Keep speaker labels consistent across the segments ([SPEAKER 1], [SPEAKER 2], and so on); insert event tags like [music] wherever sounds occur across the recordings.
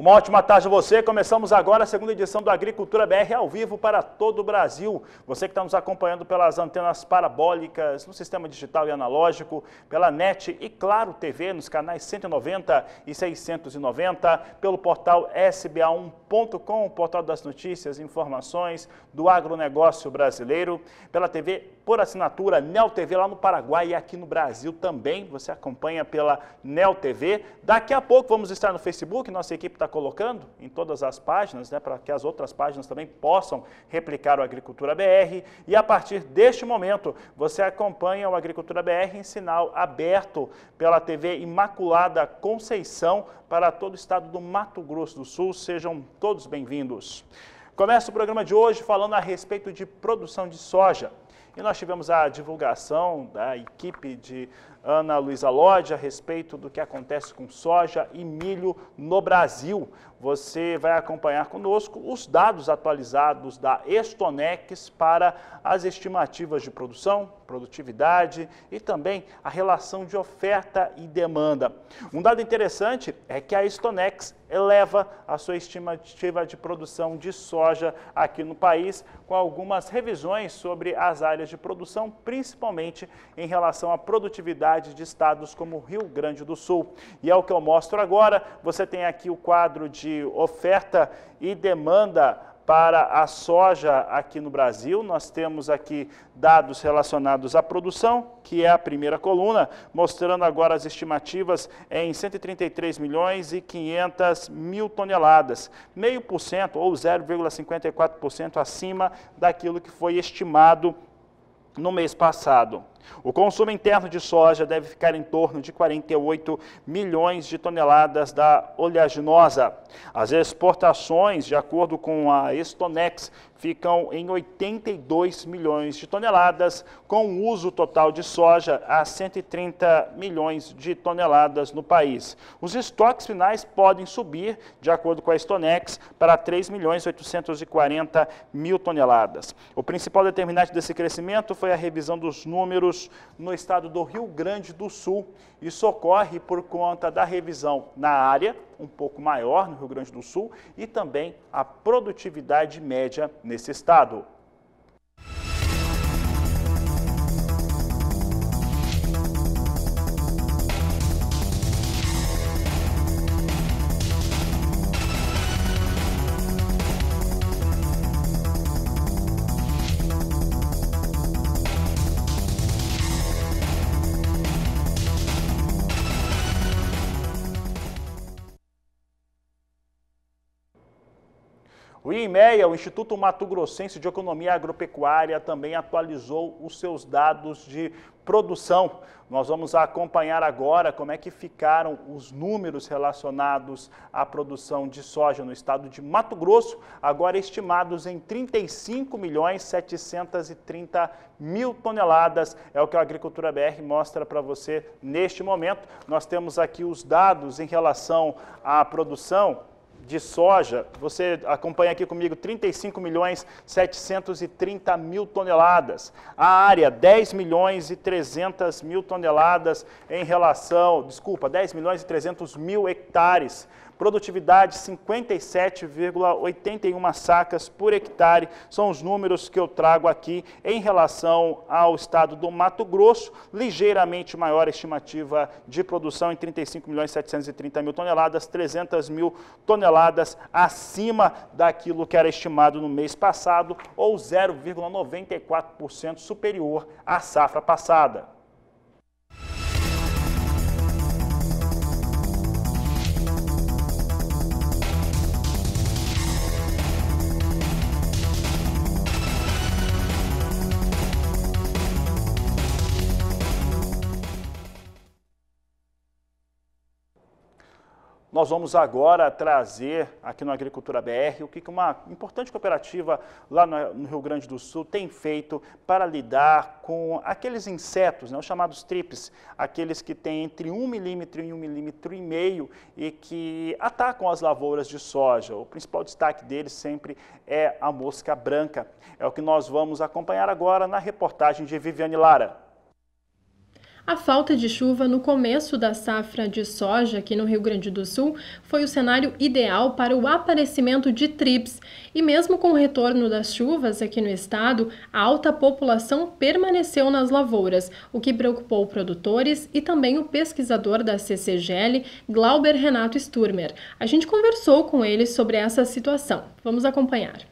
[SPEAKER 1] Uma ótima tarde a você. Começamos agora a segunda edição do Agricultura BR ao vivo para todo o Brasil. Você que está nos acompanhando pelas antenas parabólicas, no sistema digital e analógico, pela NET e Claro TV nos canais 190 e 690, pelo portal sba1.com, o portal das notícias e informações do agronegócio brasileiro, pela TV por assinatura, Neltv TV lá no Paraguai e aqui no Brasil também. Você acompanha pela Neltv. TV. Daqui a pouco vamos estar no Facebook, nossa equipe está colocando em todas as páginas, né, para que as outras páginas também possam replicar o Agricultura BR. E a partir deste momento, você acompanha o Agricultura BR em sinal aberto pela TV Imaculada Conceição para todo o estado do Mato Grosso do Sul. Sejam todos bem-vindos. Começa o programa de hoje falando a respeito de produção de soja. E nós tivemos a divulgação da equipe de Ana Luísa Lodge a respeito do que acontece com soja e milho no Brasil. Você vai acompanhar conosco os dados atualizados da Estonex para as estimativas de produção, produtividade e também a relação de oferta e demanda. Um dado interessante é que a Estonex eleva a sua estimativa de produção de soja aqui no país, com algumas revisões sobre as áreas de produção, principalmente em relação à produtividade cidades de estados como Rio Grande do Sul. E é o que eu mostro agora. Você tem aqui o quadro de oferta e demanda para a soja aqui no Brasil. Nós temos aqui dados relacionados à produção, que é a primeira coluna, mostrando agora as estimativas em 133 milhões e 500 mil toneladas, meio por cento ou 0,54% acima daquilo que foi estimado no mês passado. O consumo interno de soja deve ficar em torno de 48 milhões de toneladas da oleaginosa. As exportações, de acordo com a Estonex, ficam em 82 milhões de toneladas, com o um uso total de soja a 130 milhões de toneladas no país. Os estoques finais podem subir, de acordo com a Estonex, para 3 milhões 840 mil toneladas. O principal determinante desse crescimento foi a revisão dos números no estado do Rio Grande do Sul. Isso ocorre por conta da revisão na área, um pouco maior no Rio Grande do Sul, e também a produtividade média nesse estado. IMEA, o Instituto Mato Grossense de Economia Agropecuária, também atualizou os seus dados de produção. Nós vamos acompanhar agora como é que ficaram os números relacionados à produção de soja no estado de Mato Grosso, agora estimados em 35 milhões 730 mil toneladas. É o que a Agricultura BR mostra para você neste momento. Nós temos aqui os dados em relação à produção de soja, você acompanha aqui comigo, 35 milhões 730 mil toneladas. A área, 10 milhões e 300 mil toneladas em relação, desculpa, 10 milhões e 300 mil hectares produtividade 57,81 sacas por hectare, são os números que eu trago aqui em relação ao estado do Mato Grosso, ligeiramente maior a estimativa de produção em 35 milhões 730 mil toneladas, 300 mil toneladas acima daquilo que era estimado no mês passado, ou 0,94% superior à safra passada. Nós vamos agora trazer aqui no Agricultura BR o que uma importante cooperativa lá no Rio Grande do Sul tem feito para lidar com aqueles insetos, né, os chamados trips, aqueles que têm entre 1 milímetro e 1 milímetro e meio e que atacam as lavouras de soja. O principal destaque deles sempre é a mosca branca. É o que nós vamos acompanhar agora na reportagem de Viviane Lara.
[SPEAKER 2] A falta de chuva no começo da safra de soja aqui no Rio Grande do Sul foi o cenário ideal para o aparecimento de trips, e mesmo com o retorno das chuvas aqui no estado, a alta população permaneceu nas lavouras, o que preocupou produtores e também o pesquisador da CCGL, Glauber Renato Sturmer. A gente conversou com ele sobre essa situação. Vamos acompanhar.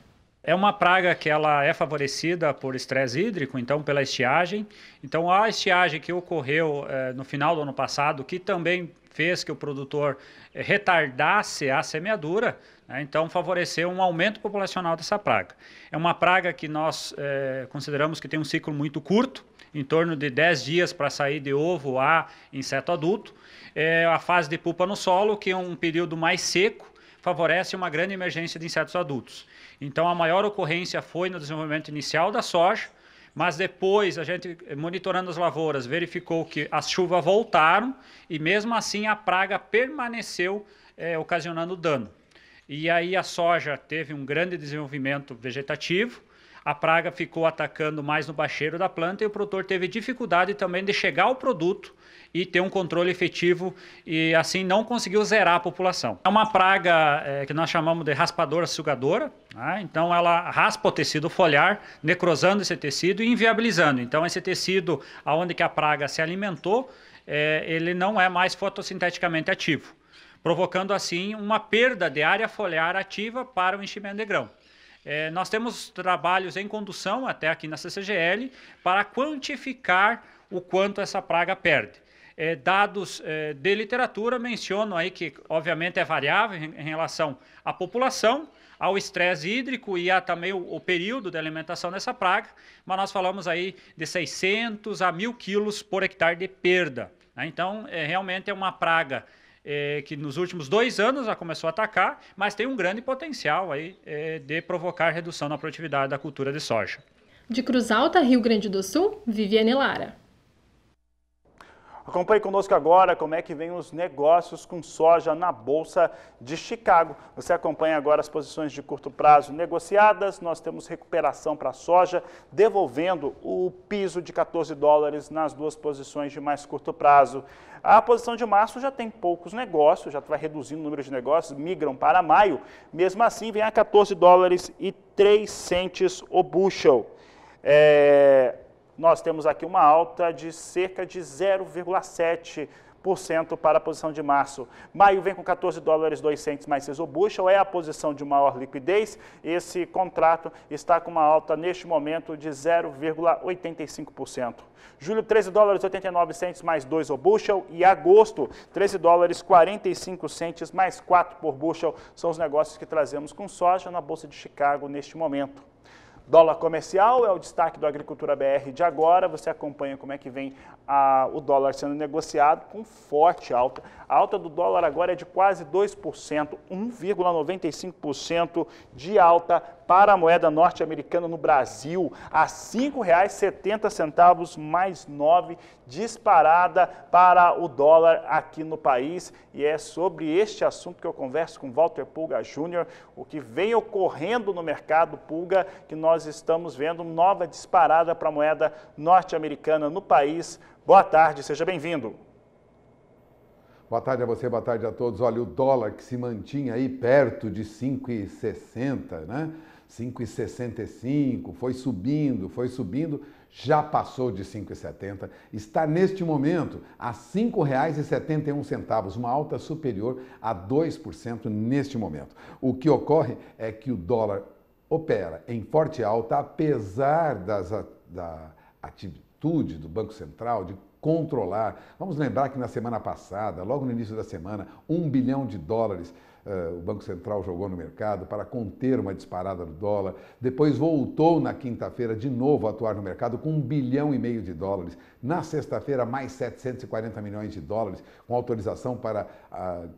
[SPEAKER 3] É uma praga que ela é favorecida por estresse hídrico, então pela estiagem. Então a estiagem que ocorreu eh, no final do ano passado, que também fez que o produtor eh, retardasse a semeadura, né, então favoreceu um aumento populacional dessa praga. É uma praga que nós eh, consideramos que tem um ciclo muito curto, em torno de 10 dias para sair de ovo a inseto adulto. É a fase de pupa no solo, que é um período mais seco, favorece uma grande emergência de insetos adultos. Então, a maior ocorrência foi no desenvolvimento inicial da soja, mas depois a gente, monitorando as lavouras, verificou que as chuvas voltaram e mesmo assim a praga permaneceu é, ocasionando dano. E aí a soja teve um grande desenvolvimento vegetativo, a praga ficou atacando mais no bacheiro da planta e o produtor teve dificuldade também de chegar ao produto e ter um controle efetivo e assim não conseguiu zerar a população. É uma praga é, que nós chamamos de raspadora sugadora, né? então ela raspa o tecido foliar, necrosando esse tecido e inviabilizando. Então esse tecido, aonde que a praga se alimentou, é, ele não é mais fotossinteticamente ativo, provocando assim uma perda de área foliar ativa para o enchimento de grão. É, nós temos trabalhos em condução até aqui na CCGL para quantificar o quanto essa praga perde. É, dados é, de literatura mencionam aí que, obviamente, é variável em, em relação à população, ao estresse hídrico e a também o, o, período de alimentação dessa praga, mas nós falamos aí de 600 a 1.000 quilos por hectare de perda. Né? Então, é, realmente é uma praga é, que nos últimos dois anos já começou a atacar, mas tem um grande potencial aí é, de provocar redução na produtividade da cultura de soja.
[SPEAKER 2] De Cruz Alta, Rio Grande do Sul, Viviane
[SPEAKER 4] Lara.
[SPEAKER 1] Acompanhe conosco agora como é que vem os negócios com soja na Bolsa de Chicago. Você acompanha agora as posições de curto prazo negociadas. Nós temos recuperação para a soja, devolvendo o piso de 14 dólares nas duas posições de mais curto prazo. A posição de março já tem poucos negócios, já vai reduzindo o número de negócios, migram para maio. Mesmo assim, vem a 14 dólares e 3 centes o bushel. É, nós temos aqui uma alta de cerca de 0,7% para a posição de março. Maio vem com 14 dólares 2 mais 6 o bushel, é a posição de maior liquidez. Esse contrato está com uma alta neste momento de 0,85%. Julho 13 dólares 89 mais 2 o bushel e agosto 13 dólares 45 mais 4 por bushel são os negócios que trazemos com soja na bolsa de Chicago neste momento. Dólar comercial é o destaque do Agricultura BR de agora. Você acompanha como é que vem a, o dólar sendo negociado com forte alta. A alta do dólar agora é de quase 2%, 1,95% de alta para a moeda norte-americana no Brasil, a R$ 5,70 mais 9 disparada para o dólar aqui no país. E é sobre este assunto que eu converso com Walter Pulga Júnior, o que vem ocorrendo no mercado Pulga, que nós estamos vendo nova disparada para a moeda norte-americana no país Boa tarde, seja bem-vindo.
[SPEAKER 5] Boa tarde a você, boa tarde a todos. Olha, o dólar que se mantinha aí perto de 5,60, né? 5,65, foi subindo, foi subindo, já passou de 5,70, está neste momento a R$ 5,71, uma alta superior a 2% neste momento. O que ocorre é que o dólar opera em forte alta, apesar das, da atividade atitude do Banco Central de controlar. Vamos lembrar que na semana passada, logo no início da semana, um bilhão de dólares uh, o Banco Central jogou no mercado para conter uma disparada do dólar. Depois voltou na quinta-feira de novo a atuar no mercado com um bilhão e meio de dólares. Na sexta-feira, mais 740 milhões de dólares, com autorização para uh,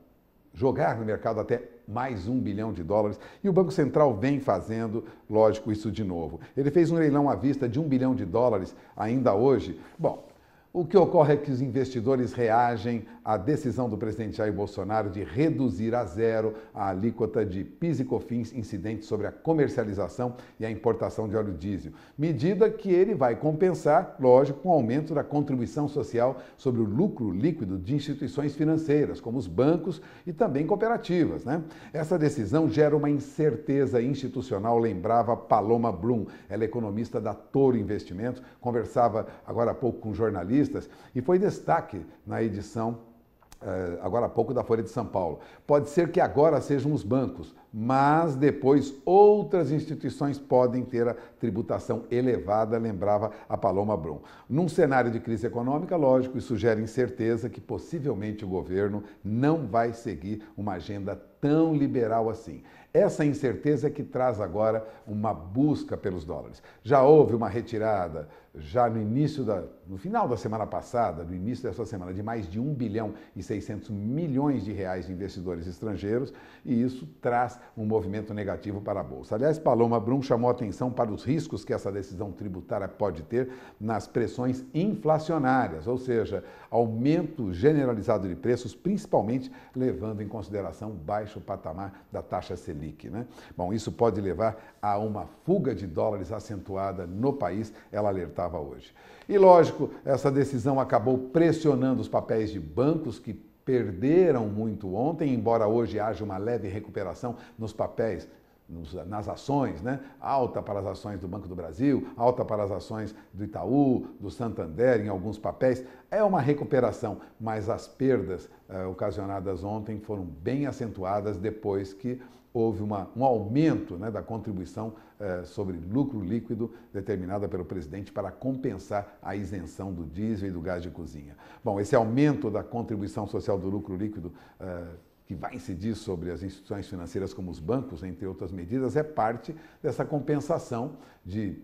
[SPEAKER 5] jogar no mercado até mais um bilhão de dólares. E o Banco Central vem fazendo, lógico, isso de novo. Ele fez um leilão à vista de um bilhão de dólares ainda hoje. Bom, o que ocorre é que os investidores reagem à decisão do presidente Jair Bolsonaro de reduzir a zero a alíquota de PIS e COFINS incidentes sobre a comercialização e a importação de óleo diesel, medida que ele vai compensar, lógico, com o aumento da contribuição social sobre o lucro líquido de instituições financeiras, como os bancos e também cooperativas. Né? Essa decisão gera uma incerteza institucional, lembrava Paloma Bloom, ela é economista da Toro Investimentos, conversava agora há pouco com jornalistas e foi destaque na edição eh, agora há pouco da Folha de São Paulo. Pode ser que agora sejam os bancos, mas depois outras instituições podem ter a tributação elevada, lembrava a Paloma Brum. Num cenário de crise econômica, lógico, isso gera incerteza que possivelmente o governo não vai seguir uma agenda tão liberal assim. Essa incerteza é que traz agora uma busca pelos dólares. Já houve uma retirada já no início da, no final da semana passada, no início dessa semana, de mais de 1 bilhão e 600 milhões de reais de investidores estrangeiros, e isso traz um movimento negativo para a bolsa. Aliás, Paloma Brum chamou atenção para os riscos que essa decisão tributária pode ter nas pressões inflacionárias, ou seja, aumento generalizado de preços, principalmente levando em consideração o baixo patamar da taxa Selic, né? Bom, isso pode levar a uma fuga de dólares acentuada no país, ela alertava estava hoje. E lógico, essa decisão acabou pressionando os papéis de bancos que perderam muito ontem, embora hoje haja uma leve recuperação nos papéis nas ações, né? alta para as ações do Banco do Brasil, alta para as ações do Itaú, do Santander, em alguns papéis. É uma recuperação, mas as perdas eh, ocasionadas ontem foram bem acentuadas depois que houve uma, um aumento né, da contribuição eh, sobre lucro líquido determinada pelo presidente para compensar a isenção do diesel e do gás de cozinha. Bom, esse aumento da contribuição social do lucro líquido eh, que vai incidir sobre as instituições financeiras como os bancos, entre outras medidas, é parte dessa compensação de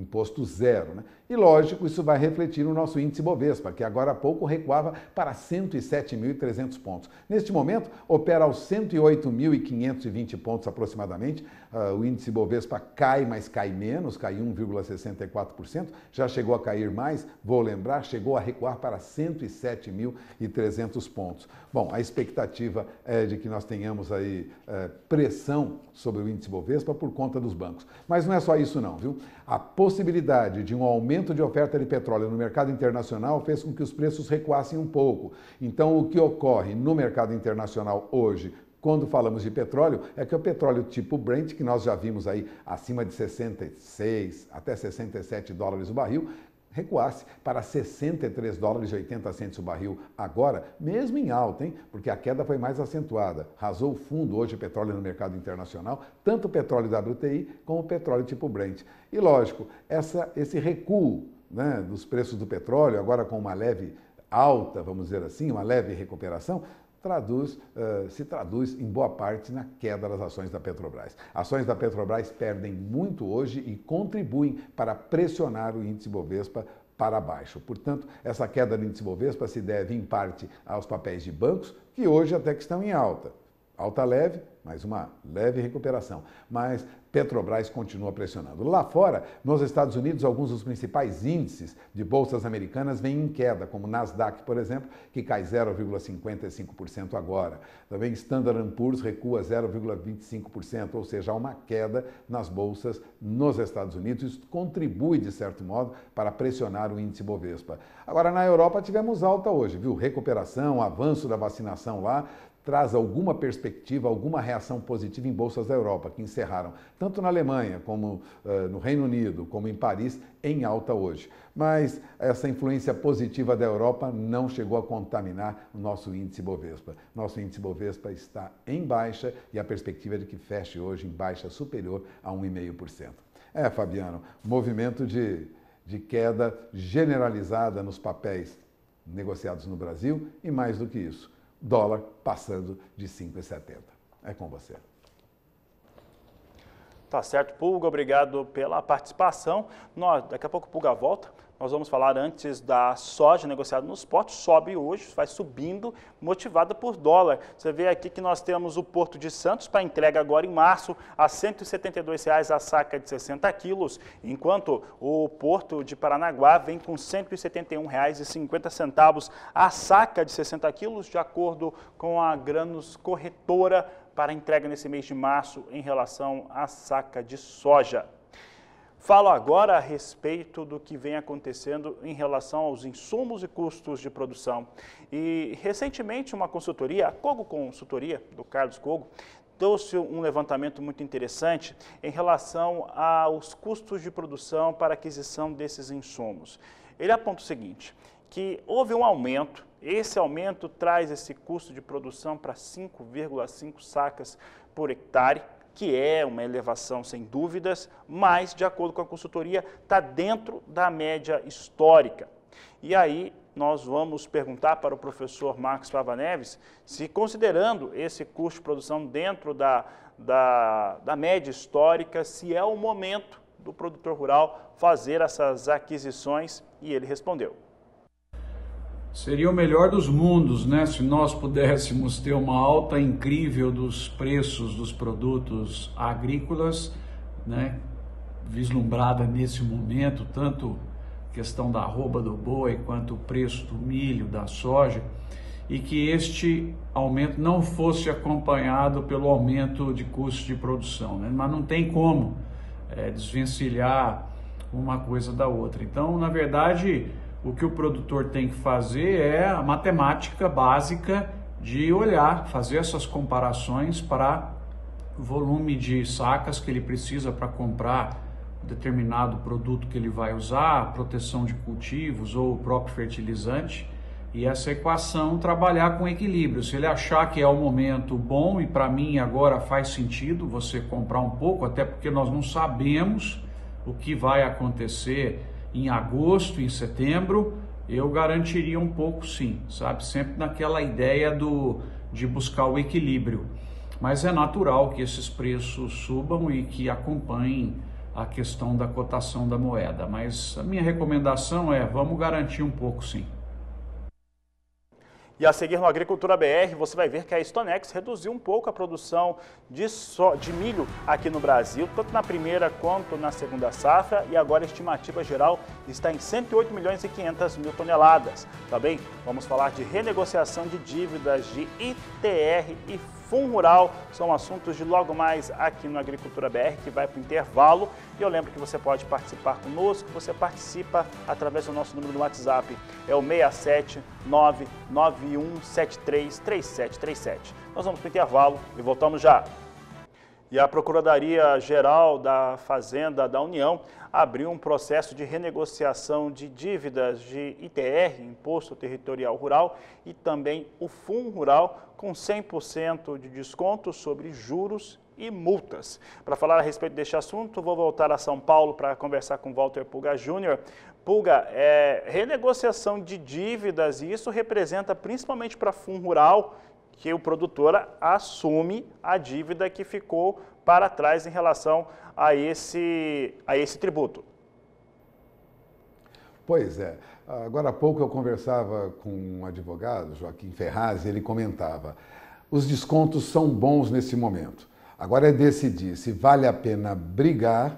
[SPEAKER 5] imposto zero. Né? E lógico, isso vai refletir no nosso índice Bovespa, que agora há pouco recuava para 107.300 pontos. Neste momento, opera aos 108.520 pontos aproximadamente, ah, o índice Bovespa cai, mas cai menos, cai 1,64%, já chegou a cair mais, vou lembrar, chegou a recuar para 107.300 pontos. Bom, a expectativa é de que nós tenhamos aí eh, pressão sobre o índice Bovespa por conta dos bancos. Mas não é só isso não, viu? A possibilidade de um aumento de oferta de petróleo no mercado internacional fez com que os preços recuassem um pouco. Então, o que ocorre no mercado internacional hoje quando falamos de petróleo, é que é o petróleo tipo Brent, que nós já vimos aí acima de 66 até 67 dólares o barril, recuasse para 63 dólares e 80 centos o barril agora, mesmo em alta, hein? Porque a queda foi mais acentuada. Rasou fundo hoje o petróleo no mercado internacional, tanto o petróleo WTI como o petróleo tipo Brent. E lógico, essa, esse recuo né, dos preços do petróleo, agora com uma leve alta, vamos dizer assim, uma leve recuperação, traduz, uh, se traduz em boa parte na queda das ações da Petrobras. Ações da Petrobras perdem muito hoje e contribuem para pressionar o índice Bovespa para baixo. Portanto, essa queda do índice Bovespa se deve em parte aos papéis de bancos, que hoje até que estão em alta. Alta leve, mais uma leve recuperação. Mas Petrobras continua pressionando. Lá fora, nos Estados Unidos, alguns dos principais índices de bolsas americanas vêm em queda, como o Nasdaq, por exemplo, que cai 0,55% agora. Também Standard Poor's recua 0,25%, ou seja, há uma queda nas bolsas nos Estados Unidos. Isso contribui, de certo modo, para pressionar o índice Bovespa. Agora, na Europa, tivemos alta hoje, viu? Recuperação, avanço da vacinação lá, traz alguma perspectiva, alguma reação positiva em bolsas da Europa, que encerraram tanto na Alemanha, como uh, no Reino Unido, como em Paris, em alta hoje. Mas essa influência positiva da Europa não chegou a contaminar o nosso índice Bovespa. Nosso índice Bovespa está em baixa e a perspectiva é de que feche hoje em baixa superior a 1,5%. É, Fabiano, movimento de, de queda generalizada nos papéis negociados no Brasil e mais do que isso dólar passando de 5,70. É com você.
[SPEAKER 1] Tá certo, Pulga, obrigado pela participação. Nós, daqui a pouco o Pulga volta. Nós vamos falar antes da soja negociada nos portos, sobe hoje, vai subindo, motivada por dólar. Você vê aqui que nós temos o Porto de Santos para entrega agora em março a R$ 172,00 a saca de 60 quilos, enquanto o Porto de Paranaguá vem com R$ 171,50 a saca de 60 quilos, de acordo com a Granos Corretora para entrega nesse mês de março em relação à saca de soja. Falo agora a respeito do que vem acontecendo em relação aos insumos e custos de produção. E recentemente uma consultoria, a Cogo Consultoria, do Carlos Cogo, trouxe um levantamento muito interessante em relação aos custos de produção para aquisição desses insumos. Ele aponta o seguinte, que houve um aumento, esse aumento traz esse custo de produção para 5,5 sacas por hectare, que é uma elevação sem dúvidas, mas, de acordo com a consultoria, está dentro da média histórica. E aí nós vamos perguntar para o professor Marcos Pava Neves se, considerando esse custo de produção dentro da, da, da média histórica, se é o momento do produtor rural fazer essas aquisições, e ele respondeu.
[SPEAKER 6] Seria o melhor dos mundos, né? Se nós pudéssemos ter uma alta incrível dos preços dos produtos agrícolas, né? Vislumbrada nesse momento, tanto questão da arroba do boi quanto o preço do milho, da soja, e que este aumento não fosse acompanhado pelo aumento de custos de produção, né? Mas não tem como é, desvencilhar uma coisa da outra. Então, na verdade o que o produtor tem que fazer é a matemática básica de olhar, fazer essas comparações para o volume de sacas que ele precisa para comprar determinado produto que ele vai usar, proteção de cultivos ou o próprio fertilizante. E essa equação trabalhar com equilíbrio. Se ele achar que é o momento bom e para mim agora faz sentido você comprar um pouco, até porque nós não sabemos o que vai acontecer em agosto, em setembro, eu garantiria um pouco sim, sabe? Sempre naquela ideia do, de buscar o equilíbrio. Mas é natural que esses preços subam e que acompanhem a questão da cotação da moeda. Mas a minha recomendação é: vamos garantir um pouco sim.
[SPEAKER 1] E a seguir no Agricultura BR, você vai ver que a Stonex reduziu um pouco a produção de, so, de milho aqui no Brasil, tanto na primeira quanto na segunda safra, e agora a estimativa geral está em 108 milhões e 500 mil toneladas. Também tá vamos falar de renegociação de dívidas de ITR e Fundo Rural. São assuntos de logo mais aqui no Agricultura BR, que vai para o intervalo. E eu lembro que você pode participar conosco, você participa através do nosso número do WhatsApp, é o 67991733737. Nós vamos para o intervalo e voltamos já. E a Procuradoria-Geral da Fazenda da União abriu um processo de renegociação de dívidas de ITR, Imposto Territorial Rural, e também o Fundo Rural, com 100% de desconto sobre juros e multas. Para falar a respeito deste assunto, vou voltar a São Paulo para conversar com Walter Pulga Júnior. Pulga, é, renegociação de dívidas, e isso representa principalmente para Fundo Rural que o produtor
[SPEAKER 5] assume
[SPEAKER 1] a dívida que ficou para trás em relação a esse, a esse tributo.
[SPEAKER 5] Pois é. Agora há pouco eu conversava com um advogado, Joaquim Ferraz, e ele comentava: os descontos são bons nesse momento. Agora é decidir se vale a pena brigar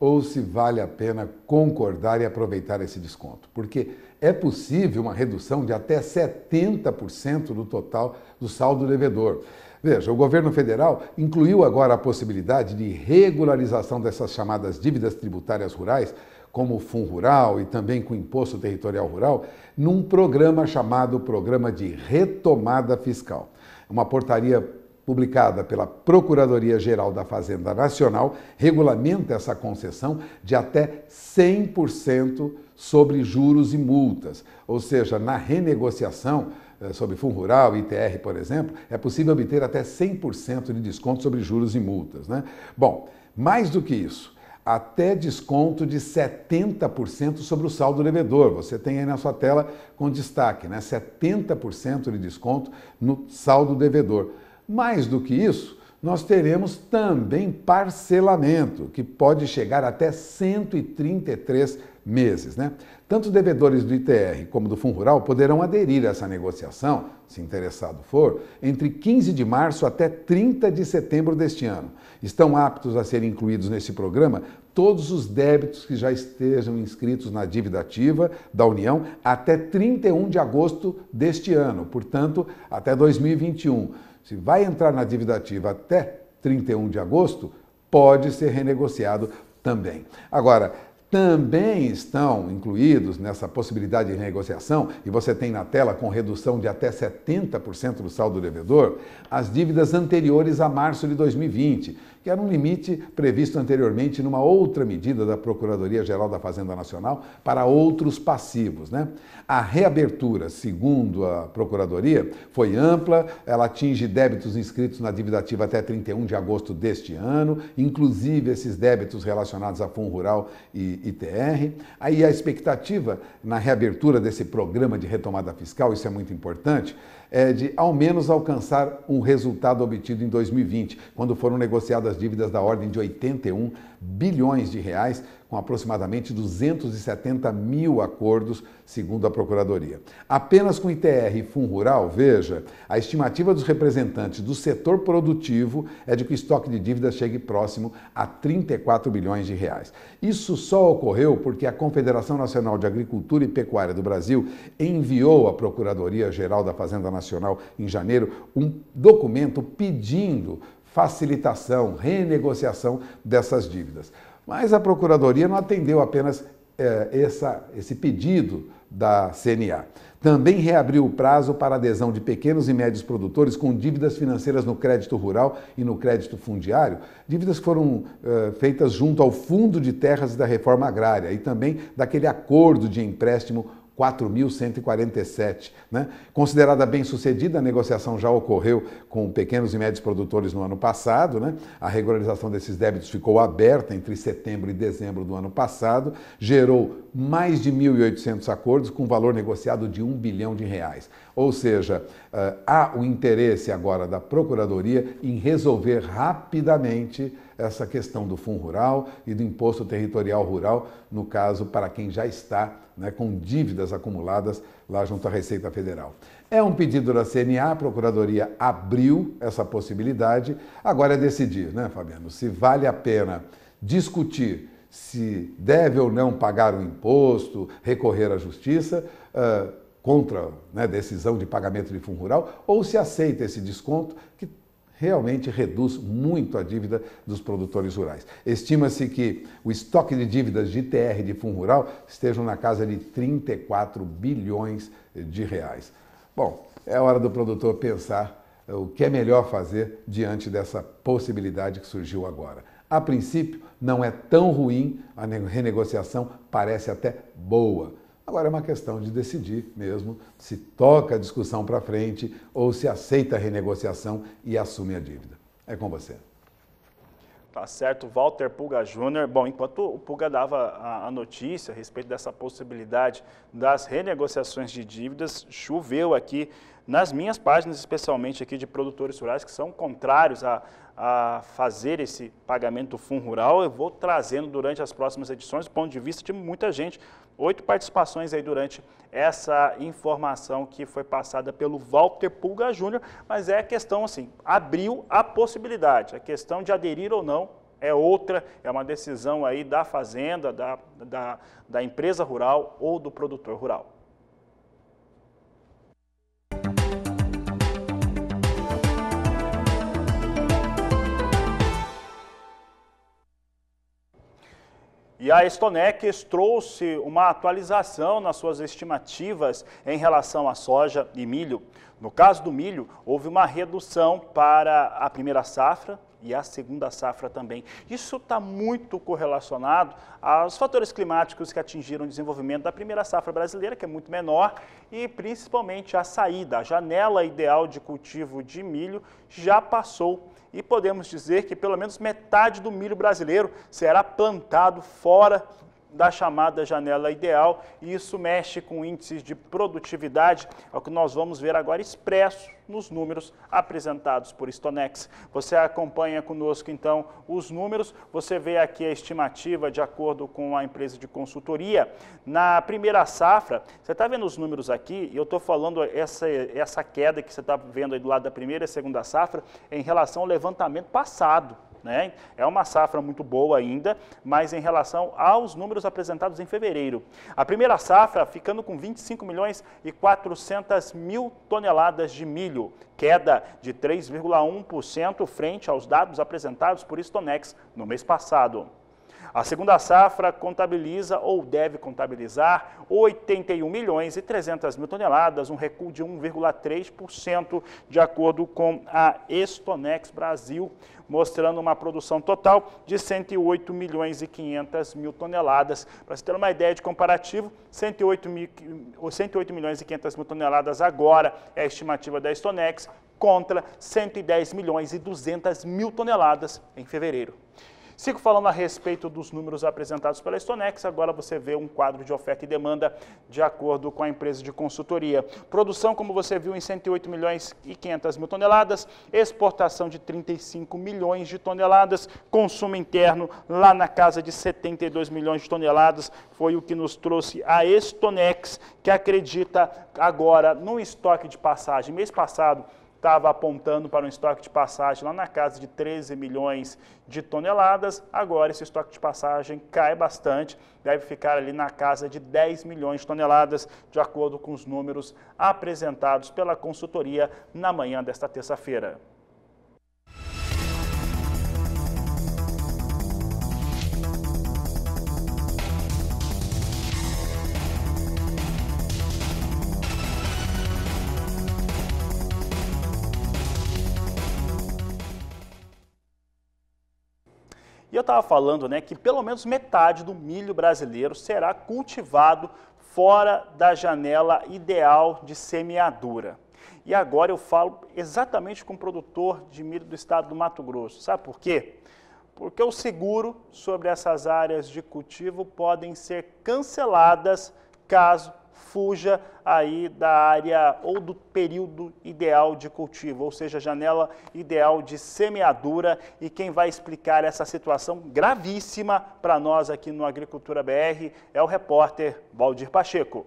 [SPEAKER 5] ou se vale a pena concordar e aproveitar esse desconto. Porque é possível uma redução de até 70% do total do saldo devedor. Veja, o governo federal incluiu agora a possibilidade de regularização dessas chamadas dívidas tributárias rurais, como o Fundo Rural e também com o Imposto Territorial Rural, num programa chamado Programa de Retomada Fiscal. É uma portaria publicada pela Procuradoria-Geral da Fazenda Nacional, regulamenta essa concessão de até 100% sobre juros e multas. Ou seja, na renegociação eh, sobre Fundo Rural, ITR, por exemplo, é possível obter até 100% de desconto sobre juros e multas. Né? Bom, mais do que isso, até desconto de 70% sobre o saldo devedor. Você tem aí na sua tela com destaque, né? 70% de desconto no saldo devedor. Mais do que isso, nós teremos também parcelamento, que pode chegar até 133 meses. Né? Tanto devedores do ITR como do Fundo Rural poderão aderir a essa negociação, se interessado for, entre 15 de março até 30 de setembro deste ano. Estão aptos a serem incluídos nesse programa todos os débitos que já estejam inscritos na dívida ativa da União até 31 de agosto deste ano, portanto, até 2021 se vai entrar na dívida ativa até 31 de agosto, pode ser renegociado também. Agora, também estão incluídos nessa possibilidade de renegociação, e você tem na tela com redução de até 70% do saldo devedor, as dívidas anteriores a março de 2020, que era um limite previsto anteriormente numa outra medida da Procuradoria-Geral da Fazenda Nacional para outros passivos. Né? A reabertura, segundo a Procuradoria, foi ampla, ela atinge débitos inscritos na dívida ativa até 31 de agosto deste ano, inclusive esses débitos relacionados a Fundo Rural e ITR. Aí a expectativa na reabertura desse programa de retomada fiscal, isso é muito importante, é, de ao menos alcançar um resultado obtido em 2020, quando foram negociadas dívidas da ordem de 81 bilhões de reais com aproximadamente 270 mil acordos, segundo a Procuradoria. Apenas com ITR e Fundo Rural, veja, a estimativa dos representantes do setor produtivo é de que o estoque de dívidas chegue próximo a 34 bilhões de reais. Isso só ocorreu porque a Confederação Nacional de Agricultura e Pecuária do Brasil enviou à Procuradoria-Geral da Fazenda Nacional, em janeiro, um documento pedindo facilitação, renegociação dessas dívidas. Mas a Procuradoria não atendeu apenas é, essa, esse pedido da CNA. Também reabriu o prazo para adesão de pequenos e médios produtores com dívidas financeiras no crédito rural e no crédito fundiário, dívidas que foram eh, feitas junto ao Fundo de Terras da Reforma Agrária e também daquele acordo de empréstimo 4.147. Né? Considerada bem-sucedida, a negociação já ocorreu com pequenos e médios produtores no ano passado. Né? A regularização desses débitos ficou aberta entre setembro e dezembro do ano passado, gerou mais de 1.800 acordos com valor negociado de 1 bilhão de reais. Ou seja, eh, há o interesse agora da Procuradoria em resolver rapidamente essa questão do fundo rural e do imposto territorial rural, no caso, para quem já está né, com dívidas acumuladas lá junto à Receita Federal. É um pedido da CNA, a Procuradoria abriu essa possibilidade. Agora é decidir, né, Fabiano, se vale a pena discutir se deve ou não pagar o imposto, recorrer à justiça uh, contra né, decisão de pagamento de fundo rural, ou se aceita esse desconto que realmente reduz muito a dívida dos produtores rurais. Estima-se que o estoque de dívidas de TR de Fundo Rural estejam na casa de 34 bilhões de reais. Bom, é hora do produtor pensar eh, o que é melhor fazer diante dessa possibilidade que surgiu agora. A princípio, não é tão ruim, a renegociação parece até boa, Agora é uma questão de decidir mesmo se toca a discussão para frente ou se aceita a renegociação e assume a dívida. É com você.
[SPEAKER 1] Tá certo, Walter Puga Júnior. Bom, enquanto o Puga dava a, notícia a respeito dessa possibilidade das renegociações de dívidas, choveu aqui nas minhas páginas, especialmente aqui de produtores rurais que são contrários a, a fazer esse pagamento do fundo rural. Eu vou trazendo durante as próximas edições o ponto de vista de muita gente oito participações aí durante essa informação que foi passada pelo Walter Pulga Júnior, mas é questão assim, abriu a possibilidade, a questão de aderir ou não é outra, é uma decisão aí da fazenda, da, da, da empresa rural ou do produtor rural. E a Stonex trouxe uma atualização nas suas estimativas em relação à soja e milho. No caso do milho, houve uma redução para a primeira safra e a segunda safra também. Isso está muito correlacionado aos fatores climáticos que atingiram o desenvolvimento da primeira safra brasileira, que é muito menor, e principalmente a saída, a janela ideal de cultivo de milho já passou e podemos dizer que pelo menos metade do milho brasileiro será plantado fora da chamada janela ideal, e isso mexe com índices de produtividade, é o que nós vamos ver agora expresso nos números apresentados por Stonex. Você acompanha conosco então os números, você vê aqui a estimativa de acordo com a empresa de consultoria. Na primeira safra, você está vendo os números aqui, e eu estou falando essa, essa queda que você está vendo aí do lado da primeira e segunda safra em relação ao levantamento passado. Né? É uma safra muito boa ainda, mas em relação aos números apresentados em fevereiro. A primeira safra ficando com 25 milhões e 400 mil toneladas de milho, queda de 3,1% frente aos dados apresentados por Stonex no mês passado. A segunda safra contabiliza ou deve contabilizar 81 milhões e 300 mil toneladas, um recuo de 1,3% de acordo com a Estonex Brasil, mostrando uma produção total de 108 milhões e 500 mil toneladas. Para se ter uma ideia de comparativo, 108, mil, 108 milhões e 500 mil toneladas agora é a estimativa da Estonex, contra 110 milhões e 200 mil toneladas em fevereiro. Sigo falando a respeito dos números apresentados pela Stonex, agora você vê um quadro de oferta e demanda de acordo com a empresa de consultoria. Produção, como você viu, em 108 milhões e 500 mil toneladas, exportação de 35 milhões de toneladas, consumo interno lá na casa de 72 milhões de toneladas, foi o que nos trouxe a Stonex, que acredita agora no estoque de passagem. Mês passado, estava apontando para um estoque de passagem lá na casa de 13 milhões de toneladas, agora esse estoque de passagem cai bastante, deve ficar ali na casa de 10 milhões de toneladas, de acordo com os números apresentados pela consultoria na manhã desta terça-feira. eu estava falando né, que pelo menos metade do milho brasileiro será cultivado fora da janela ideal de semeadura. E agora eu falo exatamente com o produtor de milho do estado do Mato Grosso. Sabe por quê? Porque o seguro sobre essas áreas de cultivo podem ser canceladas caso fuja aí da área ou do período ideal de cultivo, ou seja, janela ideal de semeadura. E quem vai explicar essa situação gravíssima para nós aqui no Agricultura BR é o repórter Valdir Pacheco.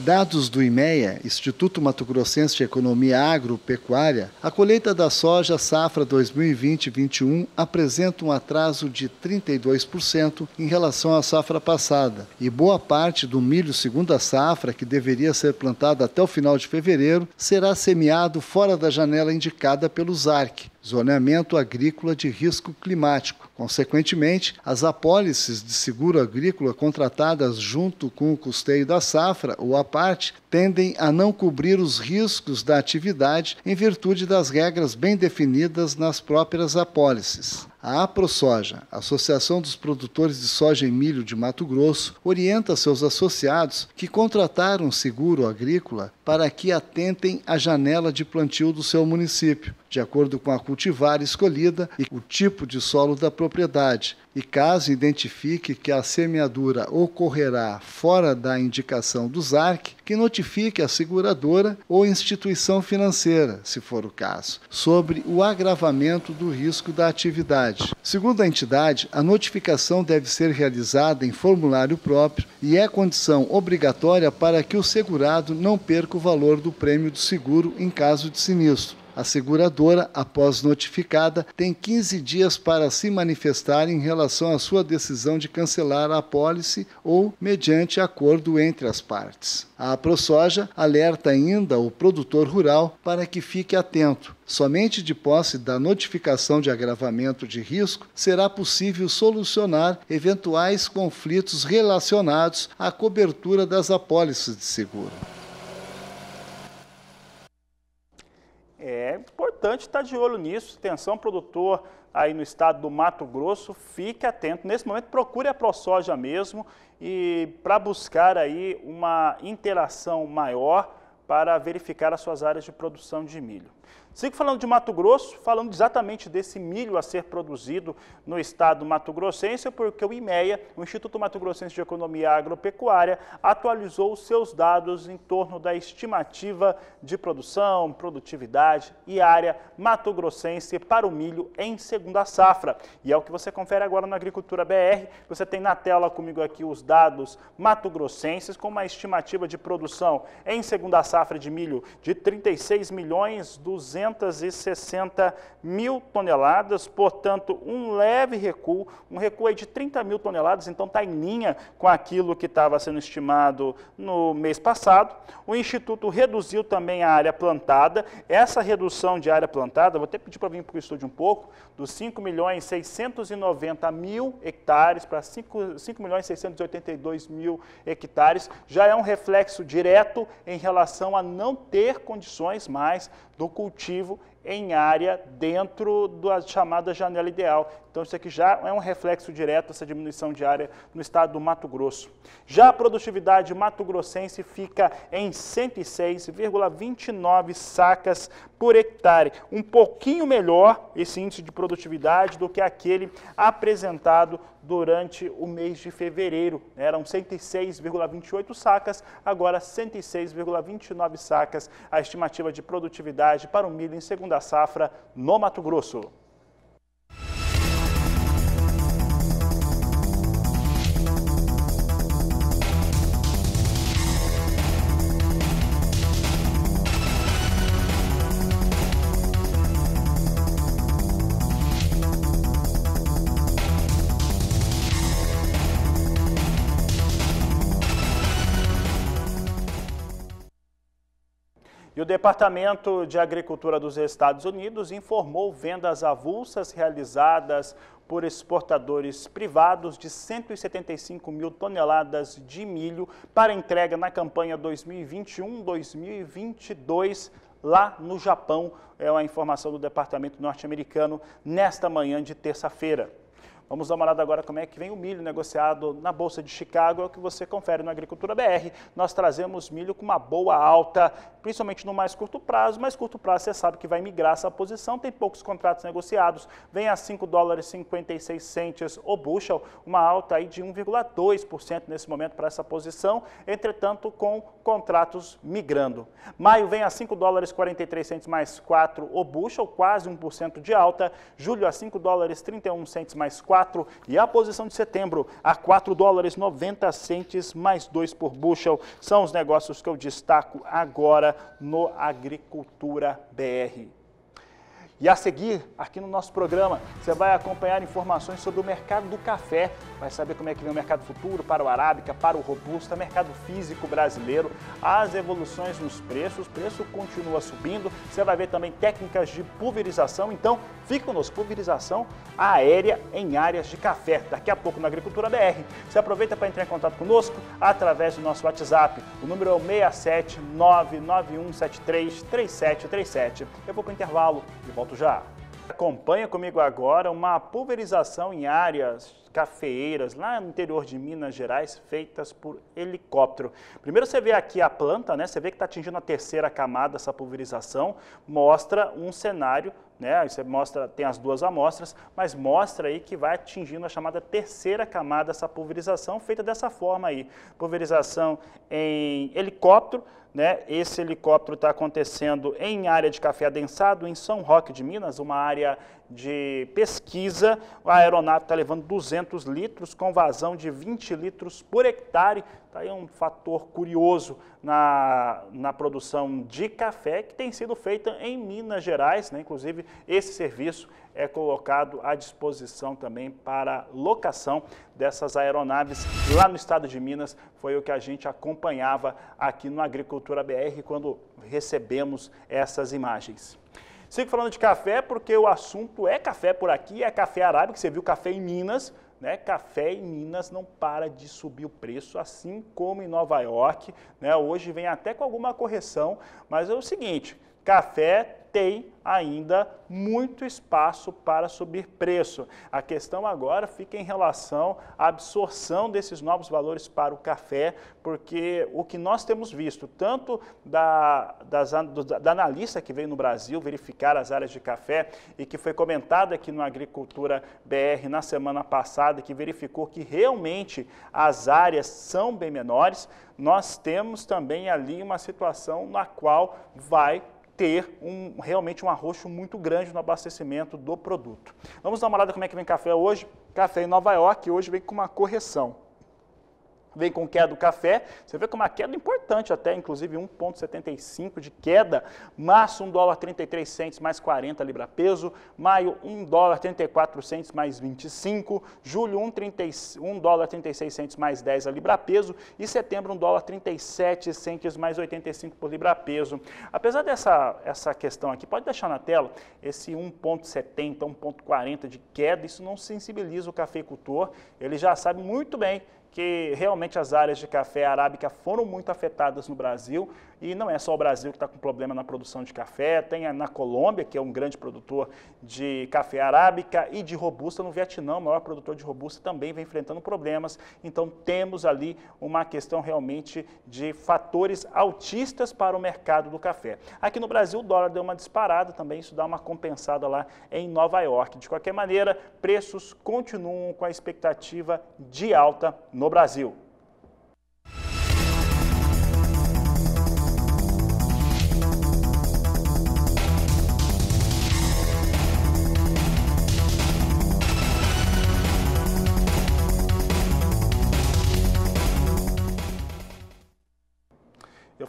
[SPEAKER 7] Dados do IMEA, Instituto Mato Grossense de Economia Agropecuária, a colheita da soja safra 2020-21 apresenta um atraso de 32% em relação à safra passada e boa parte do milho segunda safra, que deveria ser plantado até o final de fevereiro, será semeado fora da janela indicada pelo ZARC, Zoneamento Agrícola de Risco Climático, Consequentemente, as apólices de seguro agrícola contratadas junto com o custeio da safra ou à parte tendem a não cobrir os riscos da atividade em virtude das regras bem definidas nas próprias apólices. A AproSoja, Associação dos Produtores de Soja e Milho de Mato Grosso, orienta seus associados que contrataram seguro agrícola para que atentem à janela de plantio do seu município, de acordo com a cultivar escolhida e o tipo de solo da propriedade, e caso identifique que a semeadura ocorrerá fora da indicação do ZARC, que notifique a seguradora ou instituição financeira, se for o caso, sobre o agravamento do risco da atividade. Segundo a entidade, a notificação deve ser realizada em formulário próprio e é condição obrigatória para que o segurado não perca o valor do prêmio do seguro em caso de sinistro. A seguradora, após notificada, tem 15 dias para se manifestar em relação à sua decisão de cancelar a apólice ou mediante acordo entre as partes. A ProSoja alerta ainda o produtor rural para que fique atento. Somente de posse da notificação de agravamento de risco será possível solucionar eventuais conflitos relacionados à cobertura das apólices de seguro.
[SPEAKER 1] É importante estar de olho nisso. Atenção, produtor aí no estado do Mato Grosso, fique atento. Nesse momento, procure a ProSoja mesmo e para buscar aí uma interação maior para verificar as suas áreas de produção de milho. Sigo falando de Mato Grosso, falando exatamente desse milho a ser produzido no estado mato-grossense, porque o IMEA, o Instituto Mato Grossense de Economia Agropecuária, atualizou os seus dados em torno da estimativa de produção, produtividade e área mato-grossense para o milho em segunda safra. E é o que você confere agora no Agricultura BR. Você tem na tela comigo aqui os dados mato-grossenses com uma estimativa de produção em segunda safra de milho de 36 milhões 200 460 mil toneladas, portanto, um leve recuo, um recuo de 30 mil toneladas, então está em linha com aquilo que estava sendo estimado no mês passado. O Instituto reduziu também a área plantada, essa redução de área plantada, vou até pedir para vir para o estúdio um pouco, dos 5 milhões 690 mil hectares para 5, 5 milhões 682 mil hectares, já é um reflexo direto em relação a não ter condições mais do cultivo em área dentro da chamada janela ideal. Então isso aqui já é um reflexo direto, essa diminuição de área no estado do Mato Grosso. Já a produtividade mato-grossense fica em 106,29 sacas por hectare, um pouquinho melhor esse índice de produtividade do que aquele apresentado durante o mês de fevereiro. Né? Eram 106,28 sacas, agora 106,29 sacas a estimativa de produtividade para o milho em segunda safra no Mato Grosso. E o Departamento de Agricultura dos Estados Unidos informou vendas avulsas realizadas por exportadores privados de 175 mil toneladas de milho para entrega na campanha 2021-2022 lá no Japão. É uma informação do Departamento Norte-Americano nesta manhã de terça-feira. Vamos dar uma olhada agora como é que vem o milho negociado na Bolsa de Chicago, é o que você confere no Agricultura BR. Nós trazemos milho com uma boa alta, principalmente no mais curto prazo, mas curto prazo você sabe que vai migrar essa posição, tem poucos contratos negociados, vem a 5 dólares 56 centes o bushel, uma alta aí de 1,2% nesse momento para essa posição, entretanto com contratos migrando. Maio vem a 5 dólares 43 centes mais 4 o bushel, quase 1% de alta, julho a 5 dólares 31 centes mais 4 4 e a posição de setembro a 4 dólares 90 centes mais 2 por bushel. São os negócios que eu destaco agora no Agricultura BR. E a seguir, aqui no nosso programa, você vai acompanhar informações sobre o mercado do café, vai saber como é que vem o mercado futuro para o arábica, para o robusta, mercado físico brasileiro, as evoluções nos preços, o preço continua subindo, você vai ver também técnicas de pulverização, então fique conosco, pulverização aérea em áreas de café. Daqui a pouco na Agricultura BR, você aproveita para entrar em contato conosco através do nosso WhatsApp, o número é o 67991733737. Eu vou para o intervalo e volto Volto já. Acompanha comigo agora uma pulverização em áreas cafeeiras lá no interior de Minas Gerais feitas por helicóptero. Primeiro você vê aqui a planta, né? Você vê que está atingindo a terceira camada essa pulverização, mostra um cenário, né? Você mostra, tem as duas amostras, mas mostra aí que vai atingindo a chamada terceira camada essa pulverização feita dessa forma aí, pulverização em helicóptero né? Esse helicóptero está acontecendo em área de café adensado, em São Roque de Minas, uma área de pesquisa. A aeronave está levando 200 litros, com vazão de 20 litros por hectare, Está aí um fator curioso na, na produção de café que tem sido feita em Minas Gerais, né? inclusive esse serviço é colocado à disposição também para locação dessas aeronaves lá no estado de Minas. Foi o que a gente acompanhava aqui no Agricultura BR quando recebemos essas imagens. Sigo falando de café porque o assunto é café por aqui, é café arábico. você viu café em Minas, né, café em Minas não para de subir o preço, assim como em Nova York. Né, hoje vem até com alguma correção, mas é o seguinte: café tem ainda muito espaço para subir preço. A questão agora fica em relação à absorção desses novos valores para o café, porque o que nós temos visto, tanto da, das, da analista que veio no Brasil verificar as áreas de café e que foi comentada aqui no Agricultura BR na semana passada, que verificou que realmente as áreas são bem menores, nós temos também ali uma situação na qual vai ter um, realmente um arroxo muito grande no abastecimento do produto. Vamos dar uma olhada como é que vem café hoje. Café em Nova York hoje vem com uma correção vem com queda do café. Você vê que é uma queda importante até, inclusive 1,75 de queda. Março, 1 dólar 33 centes mais 40 libra peso. Maio, 1 dólar 34 centes mais 25. Julho, 1, 30, 1 dólar 36 centes mais 10 a libra peso. E setembro, 1 dólar 37 centes mais 85 por libra peso. Apesar dessa essa questão aqui, pode deixar na tela esse 1,70, 1,40 de queda. Isso não sensibiliza o cafeicultor. Ele já sabe muito bem que realmente as áreas de café arábica foram muito afetadas no Brasil. E não é só o Brasil que está com problema na produção de café, tem na Colômbia, que é um grande produtor de café arábica e de robusta, no Vietnã, o maior produtor de robusta também vem enfrentando problemas. Então temos ali uma questão realmente de fatores altistas para o mercado do café. Aqui no Brasil o dólar deu uma disparada também, isso dá uma compensada lá em Nova York. De qualquer maneira, preços continuam com a expectativa de alta no Brasil.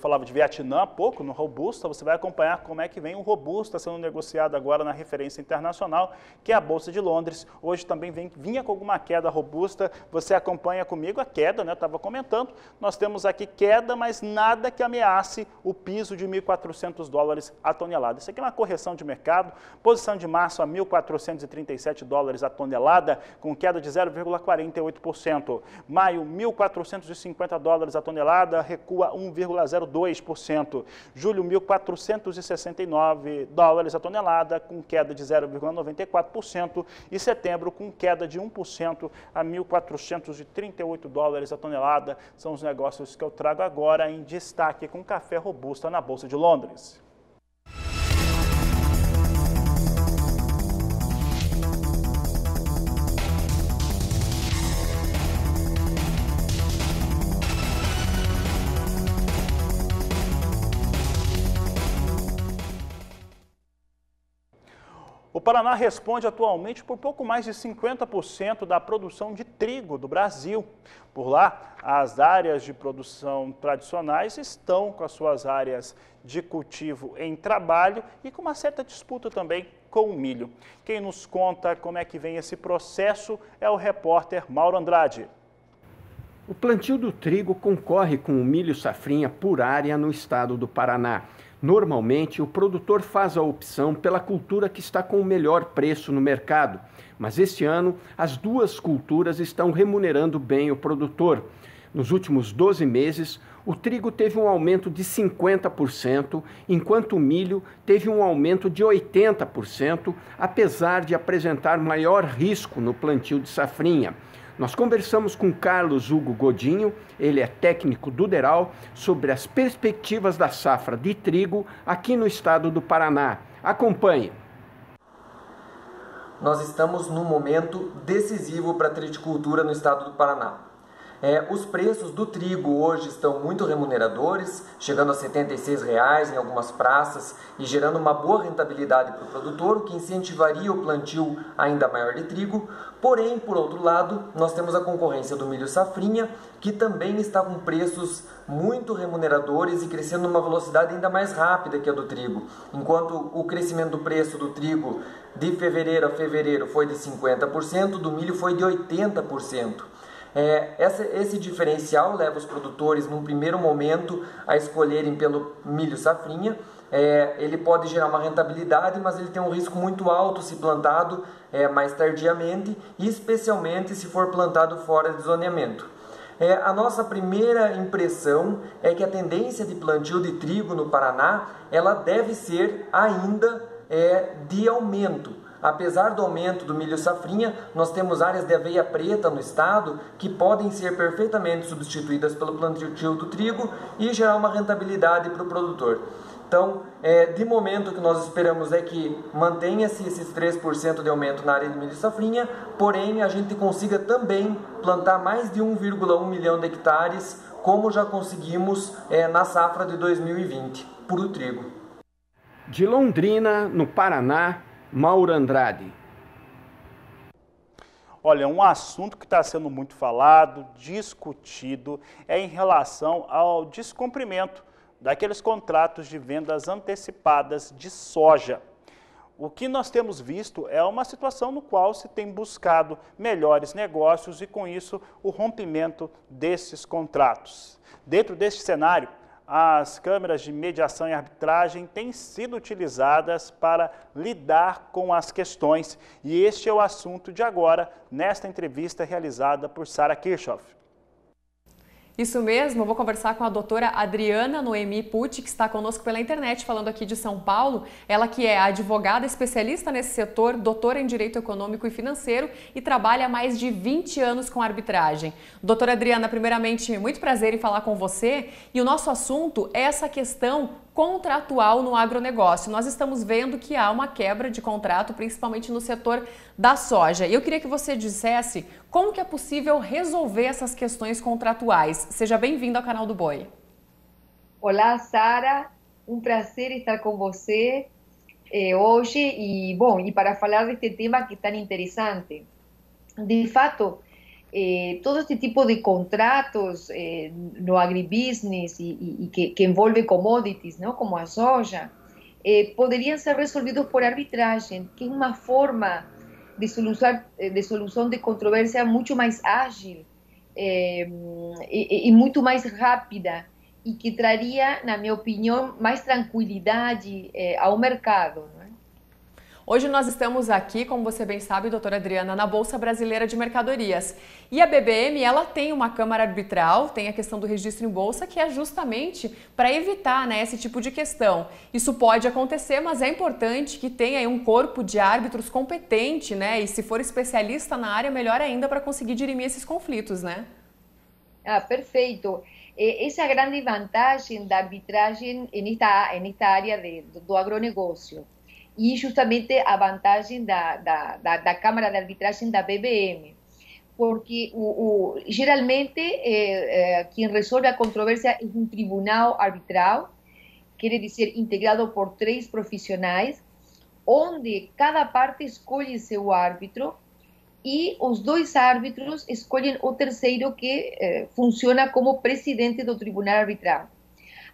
[SPEAKER 1] falava de Vietnã há pouco, no Robusta, você vai acompanhar como é que vem o Robusta sendo negociado agora na referência internacional, que é a Bolsa de Londres. Hoje também vem, vinha com alguma queda robusta, você acompanha comigo a queda, né? Eu estava comentando, nós temos aqui queda, mas nada que ameace o piso de 1.400 dólares a tonelada. Isso aqui é uma correção de mercado, posição de março a 1.437 dólares a tonelada, com queda de 0,48%. Maio, 1.450 dólares a tonelada, recua 1,02%. 0,2%. Julho, 1.469 dólares a tonelada, com queda de 0,94%. E setembro, com queda de 1% a 1.438 dólares a tonelada. São os negócios que eu trago agora em destaque com café robusta na Bolsa de Londres. O Paraná responde atualmente por pouco mais de 50% da produção de trigo do Brasil. Por lá, as áreas de produção tradicionais estão com as suas áreas de cultivo em trabalho e com uma certa disputa também com o milho. Quem nos conta como é que vem esse processo é o repórter Mauro Andrade.
[SPEAKER 8] O plantio do trigo concorre com o milho safrinha por área no estado do Paraná. Normalmente, o produtor faz a opção pela cultura que está com o melhor preço no mercado, mas este ano as duas culturas estão remunerando bem o produtor. Nos últimos 12 meses, o trigo teve um aumento de 50%, enquanto o milho teve um aumento de 80%, apesar de apresentar maior risco no plantio de safrinha. Nós conversamos com Carlos Hugo Godinho, ele é técnico do Deral, sobre as perspectivas da safra de trigo aqui no estado do Paraná. Acompanhe.
[SPEAKER 9] Nós estamos num momento decisivo para a triticultura no estado do Paraná. É, os preços do trigo hoje estão muito remuneradores, chegando a R$ 76,00 em algumas praças e gerando uma boa rentabilidade para o produtor, o que incentivaria o plantio ainda maior de trigo. Porém, por outro lado, nós temos a concorrência do milho safrinha, que também está com preços muito remuneradores e crescendo numa velocidade ainda mais rápida que a do trigo. Enquanto o crescimento do preço do trigo de fevereiro a fevereiro foi de 50%, do milho foi de 80%. É, essa, esse diferencial leva os produtores, num primeiro momento, a escolherem pelo milho safrinha. É, ele pode gerar uma rentabilidade, mas ele tem um risco muito alto se plantado é, mais tardiamente, especialmente se for plantado fora de zoneamento. É, a nossa primeira impressão é que a tendência de plantio de trigo no Paraná ela deve ser ainda é, de aumento. Apesar do aumento do milho safrinha, nós temos áreas de aveia preta no estado que podem ser perfeitamente substituídas pelo plantio do trigo e gerar uma rentabilidade para o produtor. Então, é, de momento, o que nós esperamos é que mantenha-se esses 3% de aumento na área de milho safrinha, porém a gente consiga também plantar mais de 1,1 milhão de hectares, como já conseguimos é, na
[SPEAKER 1] safra de 2020, por o trigo.
[SPEAKER 8] De Londrina, no Paraná, Mauro Andrade.
[SPEAKER 1] Olha, um assunto que está sendo muito falado, discutido, é em relação ao descumprimento daqueles contratos de vendas antecipadas de soja. O que nós temos visto é uma situação no qual se tem buscado melhores negócios e, com isso, o rompimento desses contratos. Dentro deste cenário, as câmeras de mediação e arbitragem têm sido utilizadas para lidar com as questões e este é o assunto de agora nesta entrevista realizada por Sara Kirchhoff.
[SPEAKER 4] Isso mesmo, vou conversar com a doutora Adriana Noemi Pucci, que está conosco pela internet, falando aqui de São Paulo. Ela que é advogada especialista nesse setor, doutora em Direito Econômico e Financeiro e trabalha há mais de 20 anos com arbitragem. Doutora Adriana, primeiramente, muito prazer em falar com você. E o nosso assunto é essa questão contratual no agronegócio. Nós estamos vendo que há uma quebra de contrato, principalmente no setor da soja. Eu queria que você dissesse como que é possível resolver essas questões contratuais. Seja bem-vindo ao canal do Boi.
[SPEAKER 10] Olá, Sara. Um prazer estar com você eh, hoje e, bom, e para falar deste tema que é tão interessante. De fato, eh, todo este tipo de contratos eh, no agribusiness y, y, y que, que, envuelve commodities, ¿no? como a soja, eh, podrían ser resolvidos por arbitraje, que es una forma de, solucionar, eh, de solución de controversia mucho más ágil eh, y, y mucho más rápida y que traería, na minha opinión, más tranquilidad eh, ao mercado. ¿no?
[SPEAKER 4] Hoje nós estamos aqui, como você bem sabe, doutora Adriana, na Bolsa Brasileira de Mercadorias. E a BBM, ela tem uma câmara arbitral, tem a questão do registro em bolsa, que é justamente para evitar né, esse tipo de questão. Isso pode acontecer, mas é importante que tenha um corpo de árbitros competente, né? E se for especialista na área, melhor ainda para conseguir dirimir esses conflitos, né?
[SPEAKER 10] Ah, perfeito. Essa é grande vantagem da arbitragem nesta, nesta área de, do agronegócio. Y justamente a vantagem da, da, da, da Câmara de Arbitragem da BBM porque generalmente eh, eh, quien geralmente eh, controversia quem resolve a controvérsia é um tribunal arbitral, quiere decir, integrado por três profissionais, onde cada parte escolhe seu árbitro e os dois árbitros escolhem o terceiro que eh, funciona como presidente do tribunal arbitral.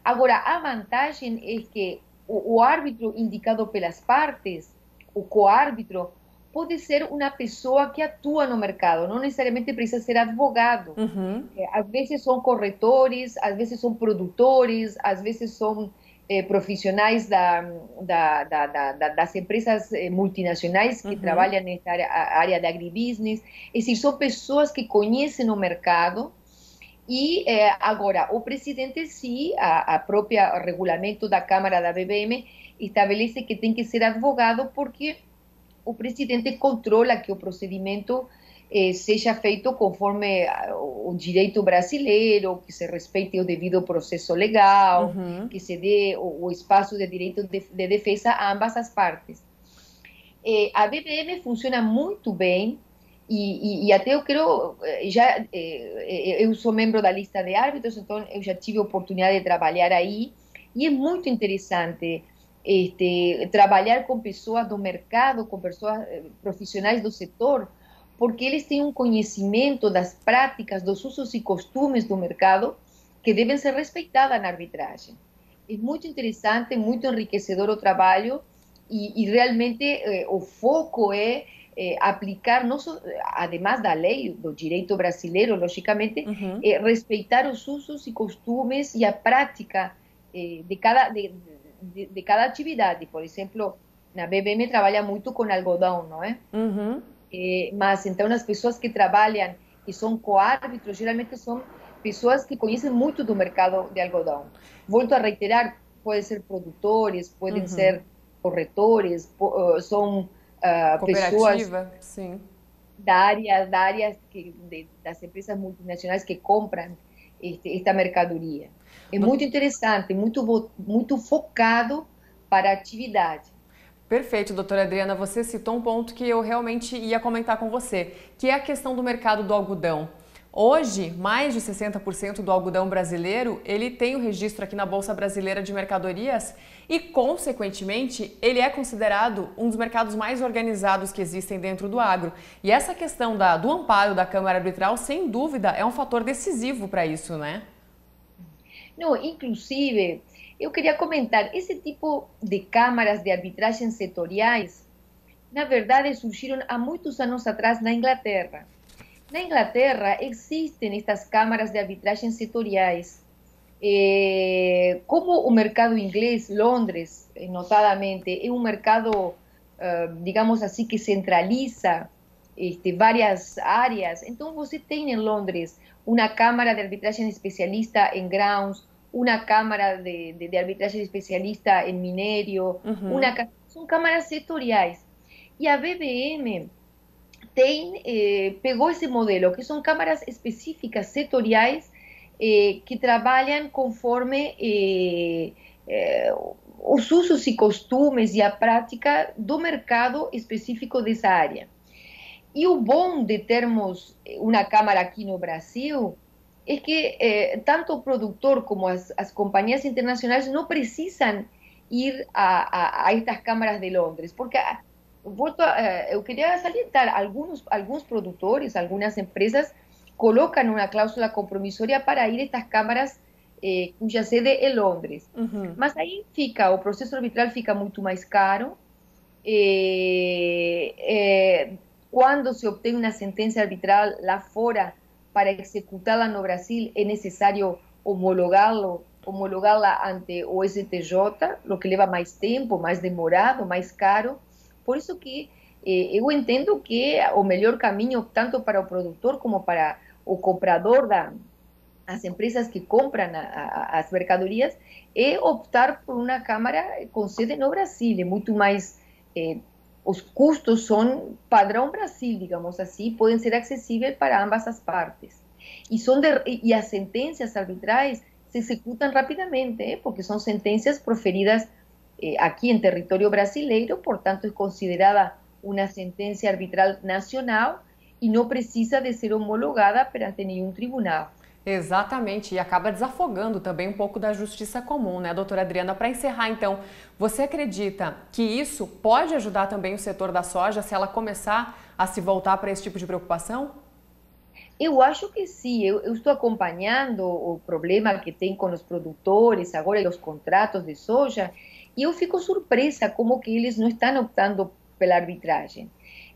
[SPEAKER 10] Agora, a vantagem é que o, o árbitro indicado pelas partes, o coárbitro, pode ser uma pessoa que atua no mercado, não necessariamente precisa ser advogado. Uhum. É, às vezes são corretores, às vezes são produtores, às vezes são eh, profissionais da, da, da, das empresas eh, multinacionais que uhum. trabalham nessa área, área de agribusiness. É e se são pessoas que conhecem o mercado e é, agora, o presidente, sim, a, a própria regulamento da Câmara da BBM estabelece que tem que ser advogado porque o presidente controla que o procedimento eh, seja feito conforme o direito brasileiro, que se respeite o devido processo legal, uhum. que se dê o, o espaço de direito de, de, defesa a ambas as partes. Eh, a BBM funciona muito bem e, e, eh, e, eh, até eu eh, quero, já, eu sou membro da lista de árbitros, então eu já tive a oportunidade de trabalhar aí, e é muito interessante este, trabalhar com pessoas do mercado, com pessoas profissionais do setor, porque eles têm um conhecimento das práticas, dos usos e costumes do mercado que devem ser respeitadas na arbitragem. É muito interessante, muito enriquecedor o trabalho, e, e realmente eh, o foco é Eh, aplicar, no además de la ley direito derecho brasileño, lógicamente eh, respetar los usos y costumbres y la práctica eh, de, cada, de, de, Por ejemplo la BBM trabaja mucho con algodón ¿no es? pero entonces personas unas que trabajan y son coárbitros generalmente son personas que conocen mucho del mercado de algodón, vuelto a reiterar, pueden ser productores, pueden ser corretores, son uh, pessoas sim. Da área, da área que, de, das empresas multinacionais que compram este, esta mercadoria. É Do... muito interessante, muito, muito focado para a atividade.
[SPEAKER 4] Perfeito, doutora Adriana. Você citou um ponto que eu realmente ia comentar com você, que é a questão do mercado do algodão. Hoje, mais de 60% do algodão brasileiro, ele tem o registro aqui na Bolsa Brasileira de Mercadorias e, consequentemente, ele é considerado um dos mercados mais organizados que existem dentro do agro. E essa questão da, do amparo da Câmara Arbitral, sem dúvida, é um fator decisivo para isso, né?
[SPEAKER 10] Não, inclusive, eu queria comentar, esse tipo de câmaras de arbitragem setoriais, na verdade, surgiram há muitos anos atrás na Inglaterra. En Inglaterra existen estas cámaras de arbitraje sectoriales. Eh, como o mercado inglés, Londres, eh, notadamente, es un mercado, eh, digamos así, que centraliza este, áreas, entonces, você tiene en Londres una cámara de arbitraje especialista en grounds, una cámara de, arbitraje especialista en minerio son cámaras sectoriales. Y a BBM Tain eh, pegó ese modelo, que son cámaras específicas sectoriales eh, que trabajan conforme eh, eh usos y costumbres y a práctica del mercado específico de esa área. Y o bom de termos una cámara aquí no Brasil es que tanto productor productor como las compañías internacionales no precisan ir a, estas cámaras de Londres, porque volto a, eh, eu queria salientar, alguns, alguns produtores, algumas empresas colocam uma cláusula compromissória para ir estas câmaras eh, cuja sede é Londres. Uhum. Mas aí fica, o processo arbitral fica muito mais caro. Eh, eh, quando se obtém uma sentença arbitral lá fora para executá-la no Brasil, é necessário homologá-lo homologá-la ante o STJ, o que leva mais tempo, mais demorado, mais caro. Por eso que eh, yo entiendo que o melhor camino, tanto para el productor como para o comprador da las empresas que compran a, mercaderías, es optar por una cámara con sede no Brasil, é muito mais eh, los os custos são Brasil, digamos así, pueden ser accesibles para ambas las partes. y las de, e se ejecutan rápidamente, eh, porque son sentencias proferidas eh, aquí en territorio brasileiro, por tanto es considerada una sentencia arbitral nacional e não precisa de ser homologada perante nenhum tribunal. Exatamente, e acaba desafogando também um pouco da justiça
[SPEAKER 4] comum, né, doutora Adriana? Para encerrar, então, você acredita que isso pode ajudar também o setor da soja se ela começar a se voltar para esse tipo de preocupação?
[SPEAKER 10] Eu acho que sim, eu, eu estou acompanhando o problema que tem com os produtores agora e os contratos de soja, Y yo fico sorpresa como que ellos no están optando la arbitraje.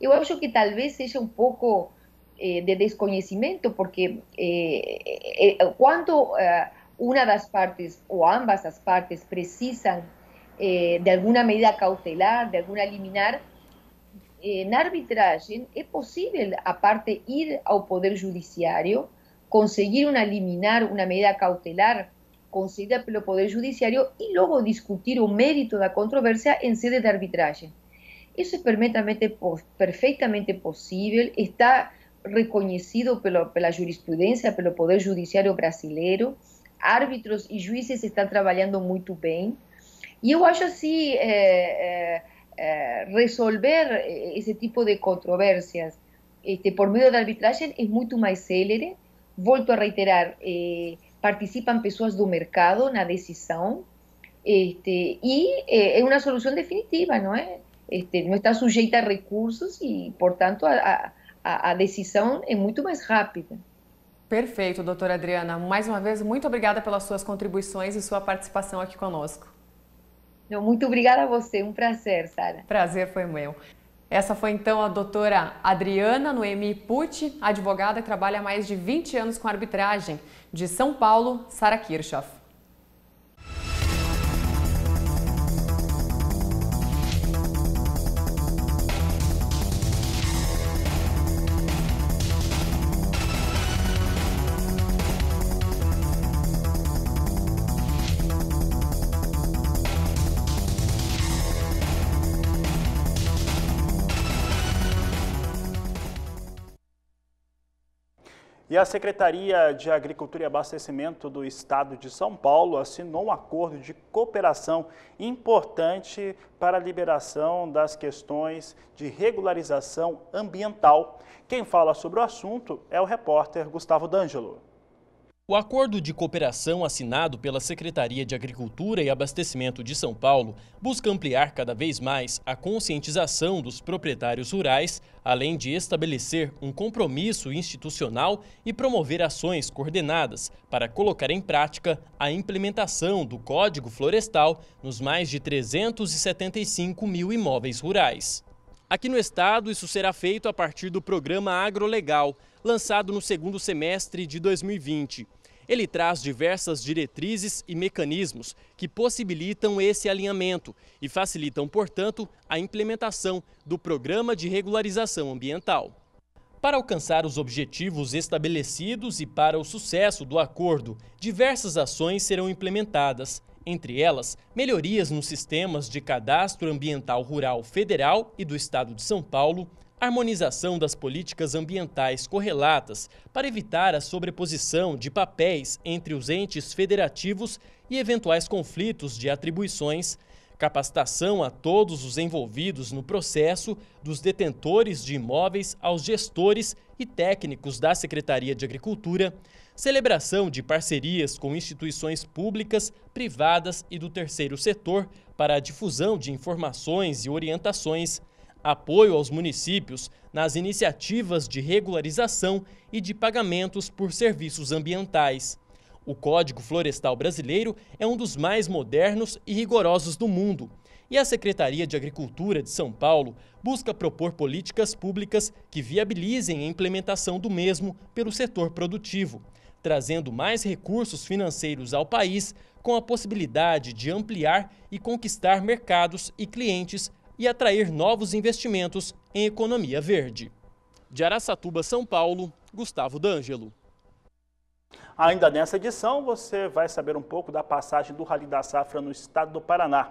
[SPEAKER 10] Yo creo que tal vez sea un um poco eh, de desconocimiento, porque cuando eh, eh, una de las partes o ambas las partes precisan de alguna medida cautelar, de alguna liminar, en arbitraje es posible, aparte ir al Poder Judiciario, conseguir una liminar, una medida cautelar concedida pelo Poder Judiciario, y luego discutir un mérito la controversia en sede de arbitraje. Eso es perfectamente posible, está está por la jurisprudencia, por el Poder Judiciario brasileño, árbitros y jueces están trabajando muy bien, y yo acho así eh, eh, eh, resolver ese tipo de controversias este, por medio de arbitraje es mucho más célere, volto a reiterar, participam pessoas do mercado na decisão este, e eh, é, uma solução definitiva, não é? Eh, este, não está sujeita a recursos e, portanto, a, a, a decisão é muito mais rápida.
[SPEAKER 4] Perfeito, doutora Adriana. Mais uma vez, muito obrigada pelas suas contribuições e sua participação aqui conosco.
[SPEAKER 10] muito obrigada a você, um prazer, Sara.
[SPEAKER 4] Prazer foi meu. Essa foi então a doutora Adriana Noemi Pucci, advogada que trabalha há mais de 20 anos com arbitragem, de São Paulo, Sara Kirchhoff.
[SPEAKER 1] E a Secretaria de Agricultura e Abastecimento do Estado de São Paulo assinou um acordo de cooperação importante para a liberação das questões de regularização ambiental. Quem fala sobre o assunto é o repórter Gustavo D'Angelo.
[SPEAKER 11] O acordo de cooperação assinado pela Secretaria de Agricultura e Abastecimento de São Paulo busca ampliar cada vez mais a conscientização dos proprietários rurais, além de estabelecer um compromisso institucional e promover ações coordenadas para colocar em prática a implementação do Código Florestal nos mais de 375 mil imóveis rurais. Aqui no estado, isso será feito a partir do programa Agrolegal lançado no segundo semestre de 2020. Ele traz diversas diretrizes e mecanismos que possibilitam esse alinhamento e facilitam, portanto, a implementação do Programa de Regularização Ambiental. Para alcançar os objetivos estabelecidos e para o sucesso do acordo, diversas ações serão implementadas, entre elas, melhorias nos sistemas de cadastro ambiental rural federal e do estado de São Paulo, harmonização das políticas ambientais correlatas para evitar a sobreposição de papéis entre os entes federativos e eventuais conflitos de atribuições, capacitação a todos os envolvidos no processo, dos detentores de imóveis aos gestores e técnicos da Secretaria de Agricultura, celebração de parcerias com instituições públicas, privadas e do terceiro setor para a difusão de informações e orientações apoio aos municípios nas iniciativas de regularização e de pagamentos por serviços ambientais. O Código Florestal Brasileiro é um dos mais modernos e rigorosos do mundo. E a Secretaria de Agricultura de São Paulo busca propor políticas públicas que viabilizem a implementação do mesmo pelo setor produtivo, trazendo mais recursos financeiros ao país com a possibilidade de ampliar e conquistar mercados e clientes e atrair novos investimentos em economia verde. De Araçatuba, São Paulo, Gustavo D'Angelo.
[SPEAKER 1] Ainda nessa edição, você vai saber um pouco da passagem do Rally da Safra no estado do Paraná.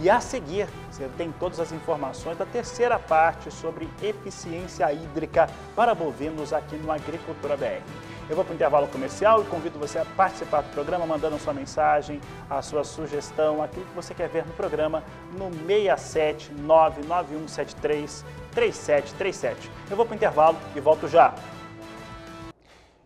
[SPEAKER 1] E a seguir, você tem todas as informações da terceira parte sobre eficiência hídrica para bovinos aqui no Agricultura BR. Eu vou para o intervalo comercial e convido você a participar do programa, mandando sua mensagem, a sua sugestão, aquilo que você quer ver no programa no 67991733737. Eu vou para o intervalo e volto já.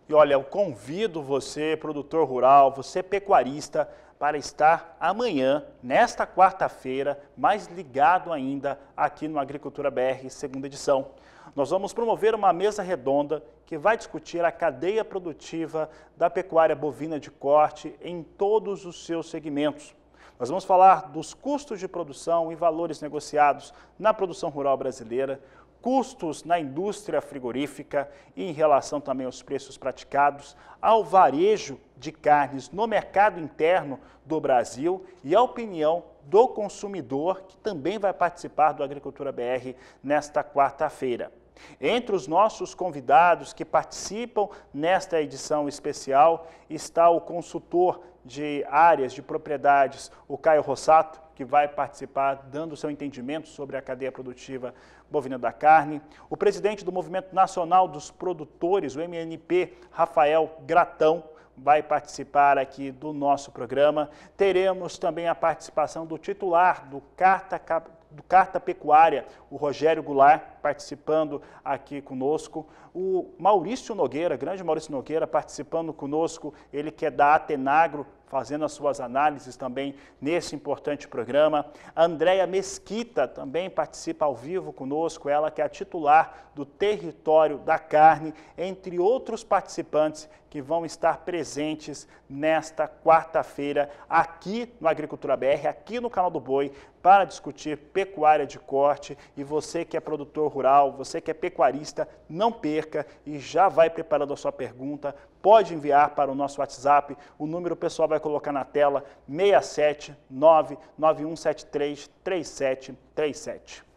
[SPEAKER 1] E olha, eu convido você, produtor rural, você pecuarista, para estar amanhã, nesta quarta-feira, mais ligado ainda aqui no Agricultura BR, segunda edição. Nós vamos promover uma mesa redonda que vai discutir a cadeia produtiva da pecuária bovina de corte em todos os seus segmentos. Nós vamos falar dos custos de produção e valores negociados na produção rural brasileira custos na indústria frigorífica e em relação também aos preços praticados ao varejo de carnes no mercado interno do Brasil e a opinião do consumidor, que também vai participar do Agricultura BR nesta quarta-feira. Entre os nossos convidados que participam nesta edição especial está o consultor de áreas de propriedades, o Caio Rossato, que vai participar dando seu entendimento sobre a cadeia produtiva bovina da carne. O presidente do Movimento Nacional dos Produtores, o MNP, Rafael Gratão, vai participar aqui do nosso programa. Teremos também a participação do titular do Carta, do Carta Pecuária, o Rogério Goulart, participando aqui conosco. O Maurício Nogueira, grande Maurício Nogueira, participando conosco, ele que é da Atenagro, fazendo as suas análises também nesse importante programa. A Andréia Mesquita também participa ao vivo conosco, ela que é a titular do Território da Carne, entre outros participantes que vão estar presentes nesta quarta-feira aqui no Agricultura BR, aqui no canal do Boi, para discutir pecuária de corte. E você que é produtor rural, você que é pecuarista, não perca e já vai preparando a sua pergunta. Pode enviar para o nosso WhatsApp, o número pessoal vai colocar na tela 679 9173 3737.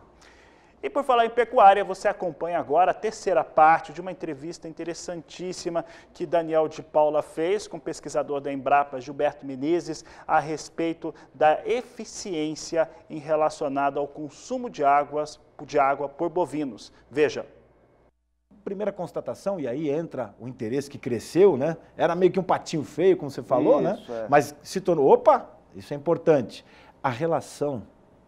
[SPEAKER 1] E por falar em pecuária, você acompanha agora a terceira parte de uma entrevista interessantíssima que Daniel de Paula fez com o pesquisador da Embrapa, Gilberto Menezes, a respeito da eficiência em relacionada ao consumo de, águas, de água por bovinos. Veja.
[SPEAKER 12] Primeira constatação, e aí entra o interesse que cresceu, né? Era meio que um patinho feio, como você falou, né? Isso, né? É. Mas se tornou, opa, isso é importante. A relação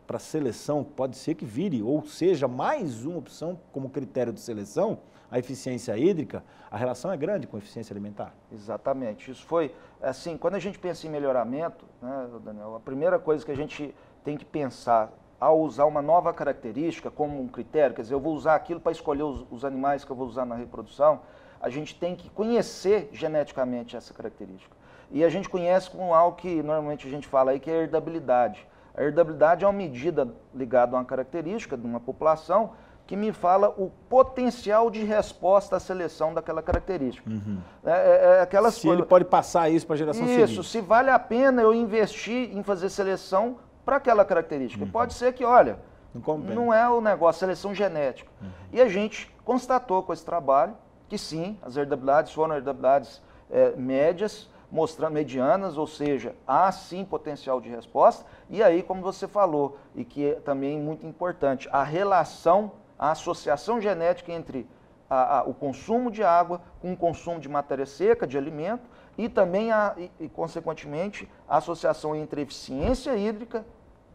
[SPEAKER 12] para seleção, pode ser que vire, ou seja,
[SPEAKER 13] mais uma opção como critério de seleção, a eficiência hídrica, a relação é grande com a eficiência alimentar. Exatamente. Isso foi, assim, quando a gente pensa em melhoramento, né, Daniel, a primeira coisa que a gente tem que pensar ao usar uma nova característica como um critério, quer dizer, eu vou usar aquilo para escolher os, os animais que eu vou usar na reprodução, a gente tem que conhecer geneticamente essa característica. E a gente conhece com algo que normalmente a gente fala aí, que é a herdabilidade. A herdabilidade é uma medida ligada a uma característica de uma população que me fala o potencial de resposta à seleção daquela característica. Uhum. É, é, é aquelas se coisas... ele pode passar isso para a geração isso, seguinte. Isso, se vale a pena eu investir em fazer seleção para aquela característica. Uhum. Pode ser que, olha, não, não, é o negócio, seleção genética. Uhum. E a gente constatou com esse trabalho que sim, as herdabilidades foram herdabilidades é, médias, mostrando medianas, ou seja, há sim potencial de resposta. E aí, como você falou, e que é também muito importante, a relação, a associação genética entre a, a, o consumo de água com o consumo de matéria seca, de alimento, e também, a, e, consequentemente, a associação entre eficiência hídrica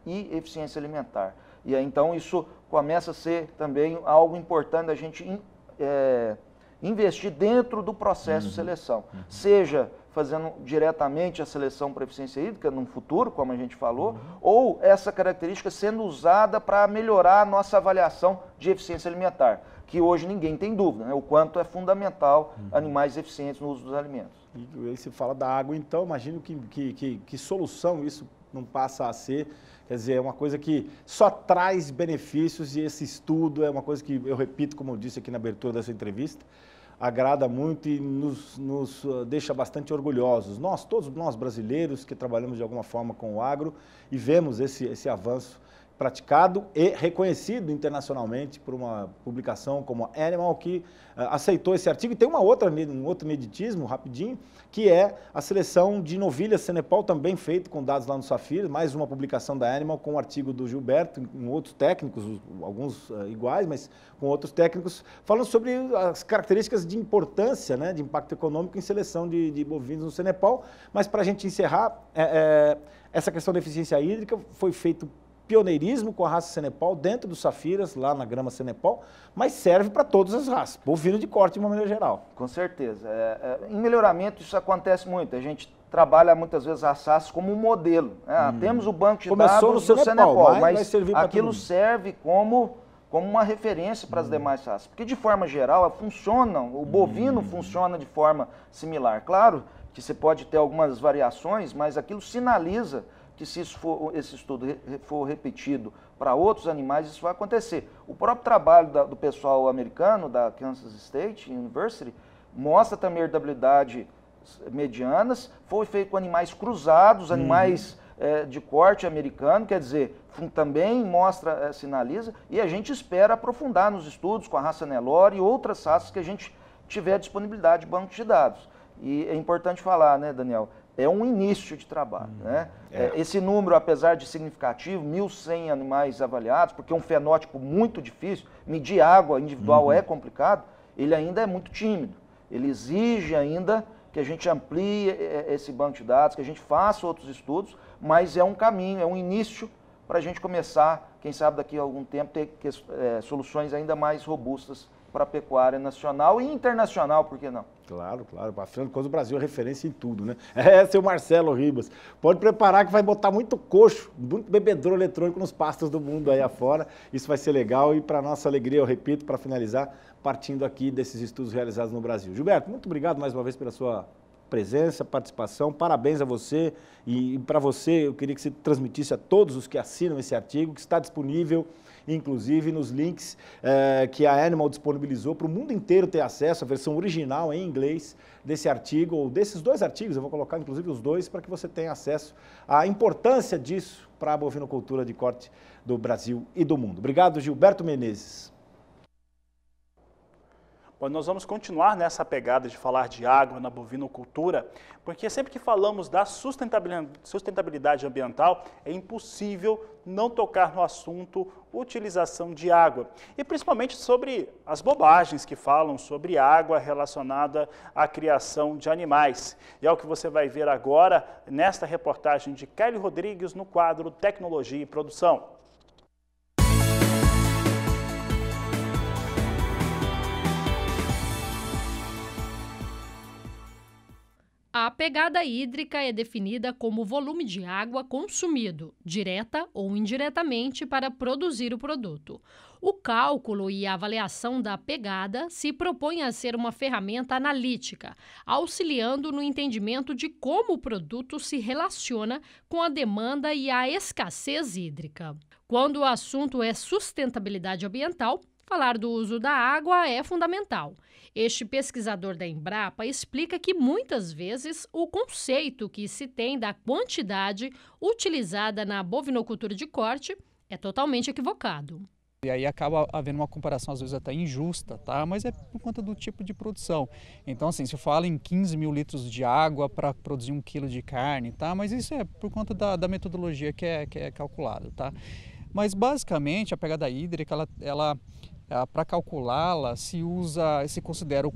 [SPEAKER 13] e eficiência alimentar. E aí, então isso começa a ser também algo importante a gente in, é, investir dentro do processo uhum. de seleção, uhum. seja fazendo diretamente a seleção para eficiência hídrica no futuro, como a gente falou, uhum. ou essa característica sendo usada para melhorar a nossa avaliação de eficiência alimentar, que hoje ninguém tem dúvida, né? o quanto é fundamental uhum. animais eficientes no uso dos alimentos. E aí se fala da água, então, imagino que, que, que, que solução isso
[SPEAKER 12] não passa a ser. Quer dizer, é uma coisa que só traz benefícios e esse estudo é uma coisa que eu repito, como eu disse aqui na abertura dessa entrevista, agrada muito e nos, nos, ah, deixa bastante orgulhosos. Nós, todos nós brasileiros que trabalhamos de alguma forma com o agro e vemos esse, esse avanço praticado e reconhecido internacionalmente por uma publicação como a Animal, que uh, aceitou esse artigo. E tem uma outra, um outro meditismo, rapidinho, que é a seleção de novilhas Senepal, também feito com dados lá no Safir, mais uma publicação da Animal com o um artigo do Gilberto, com outros técnicos, alguns uh, iguais, mas com outros técnicos, falando sobre as características de importância, né, de impacto econômico em seleção de, de bovinos no Senepal. Mas para a gente encerrar, é, é, essa questão da eficiência hídrica foi feito pioneirismo com a raça Senepal dentro dos Safiras, lá na grama
[SPEAKER 13] Senepal, mas serve para todas as raças, bovino de corte de uma maneira geral. Com certeza. É, é, em melhoramento isso acontece muito. A gente trabalha muitas vezes as SAS como um modelo. Né? Ah, hum. Temos o banco de Começou dados no do Senepal, Senepal mas, mas aquilo serve como como uma referência para as hum. demais raças. Porque, de forma geral, funcionam, o bovino hum. funciona de forma similar. Claro que você pode ter algumas variações, mas aquilo sinaliza que se isso for, esse estudo for repetido para outros animais, isso vai acontecer. O próprio trabalho da, do pessoal americano, da Kansas State University, mostra também herdabilidade eh, medianas, foi feito com animais cruzados, animais uhum. é, de corte americano, quer dizer, também mostra, é, sinaliza, e a gente espera aprofundar nos estudos com a raça Nelore e outras raças que a gente tiver disponibilidade de banco de dados. E é importante falar, né, Daniel, é um início de trabalho. Hum, né? É. é esse número, apesar de significativo, 1.100 animais avaliados, porque é um fenótipo muito difícil, medir água individual uhum. é complicado, ele ainda é muito tímido. Ele exige ainda que a gente amplie é, é, esse banco de dados, que a gente faça outros estudos, mas é um caminho, é um início para a gente começar, quem sabe daqui a algum tempo, ter soluções ainda mais robustas para a pecuária nacional e internacional, por que não?
[SPEAKER 12] Claro, claro. Afinal de contas, o Brasil é referência em tudo, né? [laughs] É, seu Marcelo Ribas. Pode preparar que vai botar muito coxo, muito bebedouro eletrônico nos pastos do mundo aí afora. Isso vai ser legal e, para nossa alegria, eu repito, para finalizar, partindo aqui desses estudos realizados no Brasil. Gilberto, muito obrigado mais uma vez pela sua presença, participação. Parabéns a você e, e para você, eu queria que você transmitisse a todos os que assinam esse artigo, que está disponível inclusive nos links é, que a Animal disponibilizou para o mundo inteiro ter acesso, à versão original em inglês desse artigo, ou desses dois artigos, eu vou colocar inclusive os dois, para que você tenha acesso à importância disso para a bovinocultura de corte do Brasil e do mundo. Obrigado, Gilberto Menezes.
[SPEAKER 1] Bom, nós vamos continuar nessa pegada de falar de água na bovinocultura, porque sempre que falamos da sustentabilidade ambiental, é impossível não tocar no assunto utilização de água. E principalmente sobre as bobagens que falam sobre água relacionada à criação de animais. E é o que você vai ver agora nesta reportagem de Kelly Rodrigues no quadro Tecnologia e Produção.
[SPEAKER 2] A pegada hídrica é definida como o volume de água consumido, direta ou indiretamente, para produzir o produto. O cálculo e a avaliação da pegada se propõe a ser uma ferramenta analítica, auxiliando no entendimento de como o produto se relaciona com a demanda e a escassez hídrica. Quando o assunto é sustentabilidade ambiental, falar do uso da água é fundamental. Este pesquisador da Embrapa explica que muitas vezes o conceito que se tem da quantidade utilizada na bovinocultura de corte é totalmente equivocado.
[SPEAKER 6] E aí acaba havendo uma comparação às vezes até injusta, tá? Mas é por conta do tipo de produção. Então, assim, se fala em 15 mil litros de água para produzir um quilo de carne, tá? Mas isso é por conta da, da metodologia que é, que é calculada, tá? Mas basicamente a pegada hídrica, ela, ela ah, para calculá-la se usa, se considera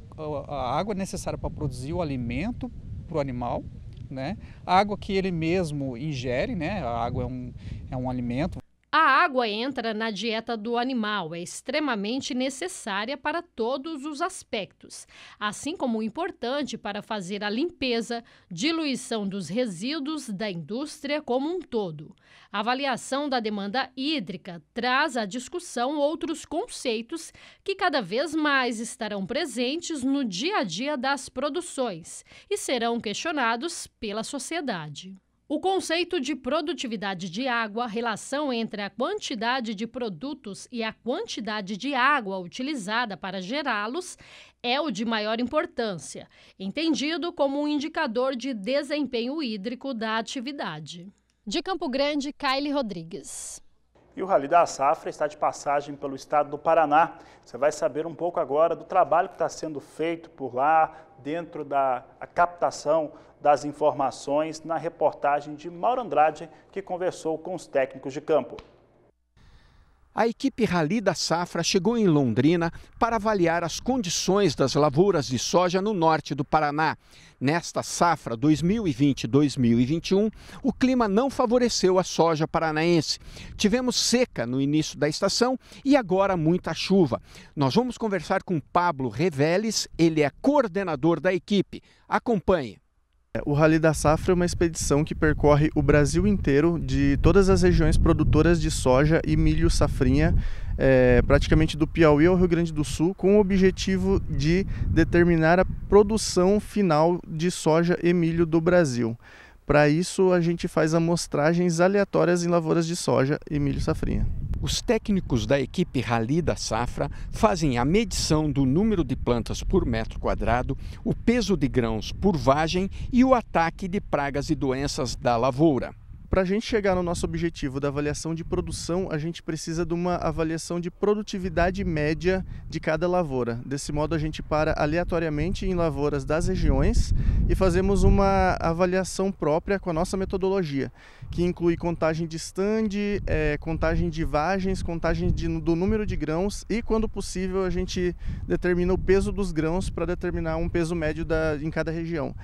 [SPEAKER 6] a água necessária para produzir o alimento para o animal, né? A água que ele mesmo ingere, né? A água é um, é um alimento
[SPEAKER 2] a água entra na dieta do animal, é extremamente necessária para todos os aspectos, assim como importante para fazer a limpeza, diluição dos resíduos da indústria como um todo. A avaliação da demanda hídrica traz à discussão outros conceitos que cada vez mais estarão presentes no dia a dia das produções e serão questionados pela sociedade. O conceito de produtividade de água, relação entre a quantidade de produtos e a quantidade de água utilizada para gerá-los, é o de maior importância, entendido como um indicador de desempenho hídrico da atividade. De Campo Grande, Kylie Rodrigues.
[SPEAKER 1] E o Rally da Safra está de passagem pelo estado do Paraná. Você vai saber um pouco agora do trabalho que está sendo feito por lá, dentro da captação das informações na reportagem de Mauro Andrade, que conversou com os técnicos de campo.
[SPEAKER 8] A equipe Rally da Safra chegou em Londrina para avaliar as condições das lavouras de soja no norte do Paraná. Nesta safra 2020-2021, o clima não favoreceu a soja paranaense. Tivemos seca no início da estação e agora muita chuva. Nós vamos conversar com Pablo Reveles, ele é coordenador da equipe.
[SPEAKER 14] Acompanhe. É, o Rally da Safra é uma expedição que percorre o Brasil inteiro, de todas as regiões produtoras de soja e milho safrinha, é, praticamente do Piauí ao Rio Grande do Sul, com o objetivo de determinar a produção final de soja e milho do Brasil. Para isso, a gente faz amostragens aleatórias em lavouras de soja e milho safrinha os técnicos da equipe Rally da Safra
[SPEAKER 8] fazem a medição do número de plantas por metro quadrado, o peso de grãos
[SPEAKER 14] por vagem e o ataque de pragas e doenças da lavoura para a gente chegar no nosso objetivo da avaliação de produção, a gente precisa de uma avaliação de produtividade média de cada lavoura. Desse modo, a gente para aleatoriamente em lavouras das regiões e fazemos uma avaliação própria com a nossa metodologia, que inclui contagem de stand, é, contagem de vagens, contagem de, do número de grãos e, quando possível, a gente determina o peso dos grãos para determinar um peso médio da, em cada região.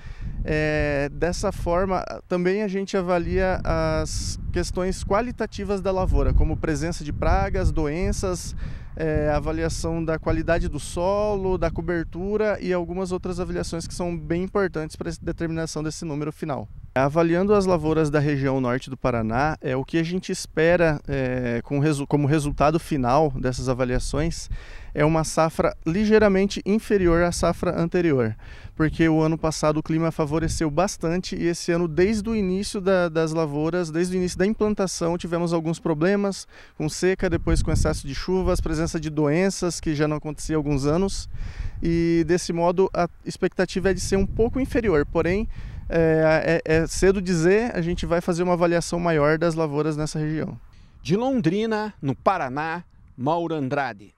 [SPEAKER 14] É, dessa forma, também a gente avalia a as questões qualitativas da lavoura, como presença de pragas, doenças, é, avaliação da qualidade do solo, da cobertura e algumas outras avaliações que são bem importantes para a determinação desse número final. Avaliando as lavouras da região norte do Paraná, é o que a gente espera é, com resu como resultado final dessas avaliações é uma safra ligeiramente inferior à safra anterior, porque o ano passado o clima favoreceu bastante e esse ano, desde o início da, das lavouras, desde o início da implantação, tivemos alguns problemas com seca, depois com excesso de chuvas, presença de doenças que já não acontecia há alguns anos, e desse modo a expectativa é de ser um pouco inferior, porém. É, é, é cedo dizer, a gente vai fazer uma avaliação maior das lavouras nessa região. De Londrina, no Paraná, Mauro Andrade.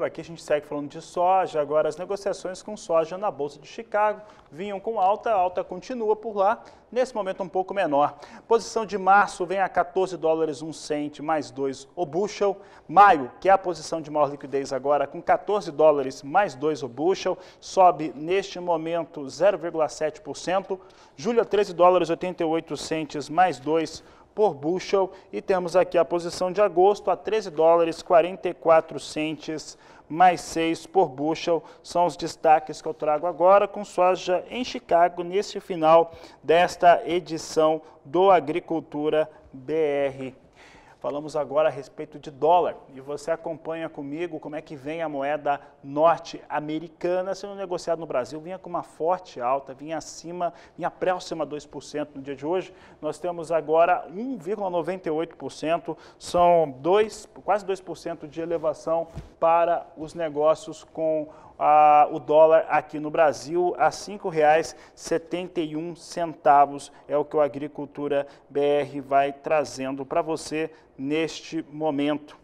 [SPEAKER 1] Por aqui a gente segue falando de soja. Agora as negociações com soja na Bolsa de Chicago vinham com alta, a alta continua por lá, nesse momento um pouco menor. Posição de março vem a 14 dólares um cente mais 2 o bushel. Maio, que é a posição de maior liquidez agora, com 14 dólares mais 2 o bushel, sobe neste momento 0,7%. Julho a 13 dólares 88 centes mais 2 por bushel e temos aqui a posição de agosto a 13 dólares 44 centes mais 6 por bushel são os destaques que eu trago agora com soja em Chicago neste final desta edição do Agricultura BR Falamos agora a respeito de dólar e você acompanha comigo como é que vem a moeda norte-americana sendo negociada no Brasil. Vinha com uma forte alta, vinha acima, vinha próxima a 2% no dia de hoje. Nós temos agora 1,98%, são dois, quase 2% de elevação para os negócios com ah, o dólar aqui no Brasil a R$ 5,71 é o que o Agricultura BR vai trazendo para você neste momento.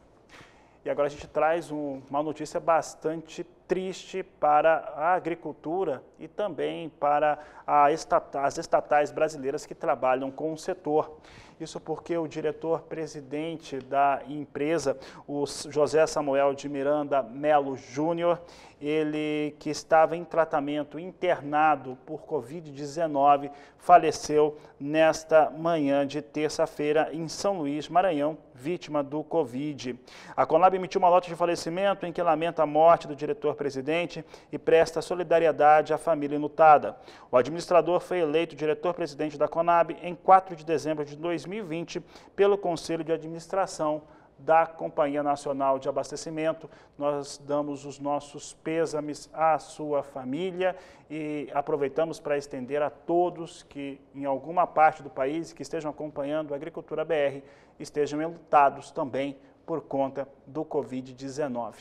[SPEAKER 1] E agora a gente traz um, uma notícia bastante triste para a agricultura e também para as estatais brasileiras que trabalham com o setor. Isso porque o diretor-presidente da empresa, o José Samuel de Miranda Melo Júnior, ele que estava em tratamento internado por Covid-19, faleceu nesta manhã de terça-feira em São Luís, Maranhão, vítima do Covid. A Conab emitiu uma nota de falecimento em que lamenta a morte do diretor-presidente e presta solidariedade à família lutada. O administrador foi eleito diretor-presidente da Conab em 4 de dezembro de 2020. 2020 pelo Conselho de Administração da Companhia Nacional de Abastecimento. Nós damos os nossos pêsames à sua família e aproveitamos para estender a todos que em alguma parte do país que estejam acompanhando a Agricultura BR estejam enlutados também por conta do Covid-19.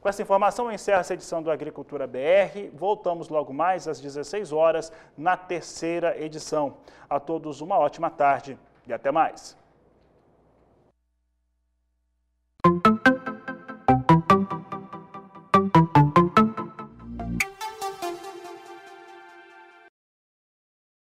[SPEAKER 1] Com essa informação, encerra encerro essa edição do Agricultura BR. Voltamos logo mais às 16 horas na terceira edição. A todos uma ótima tarde. E até mais.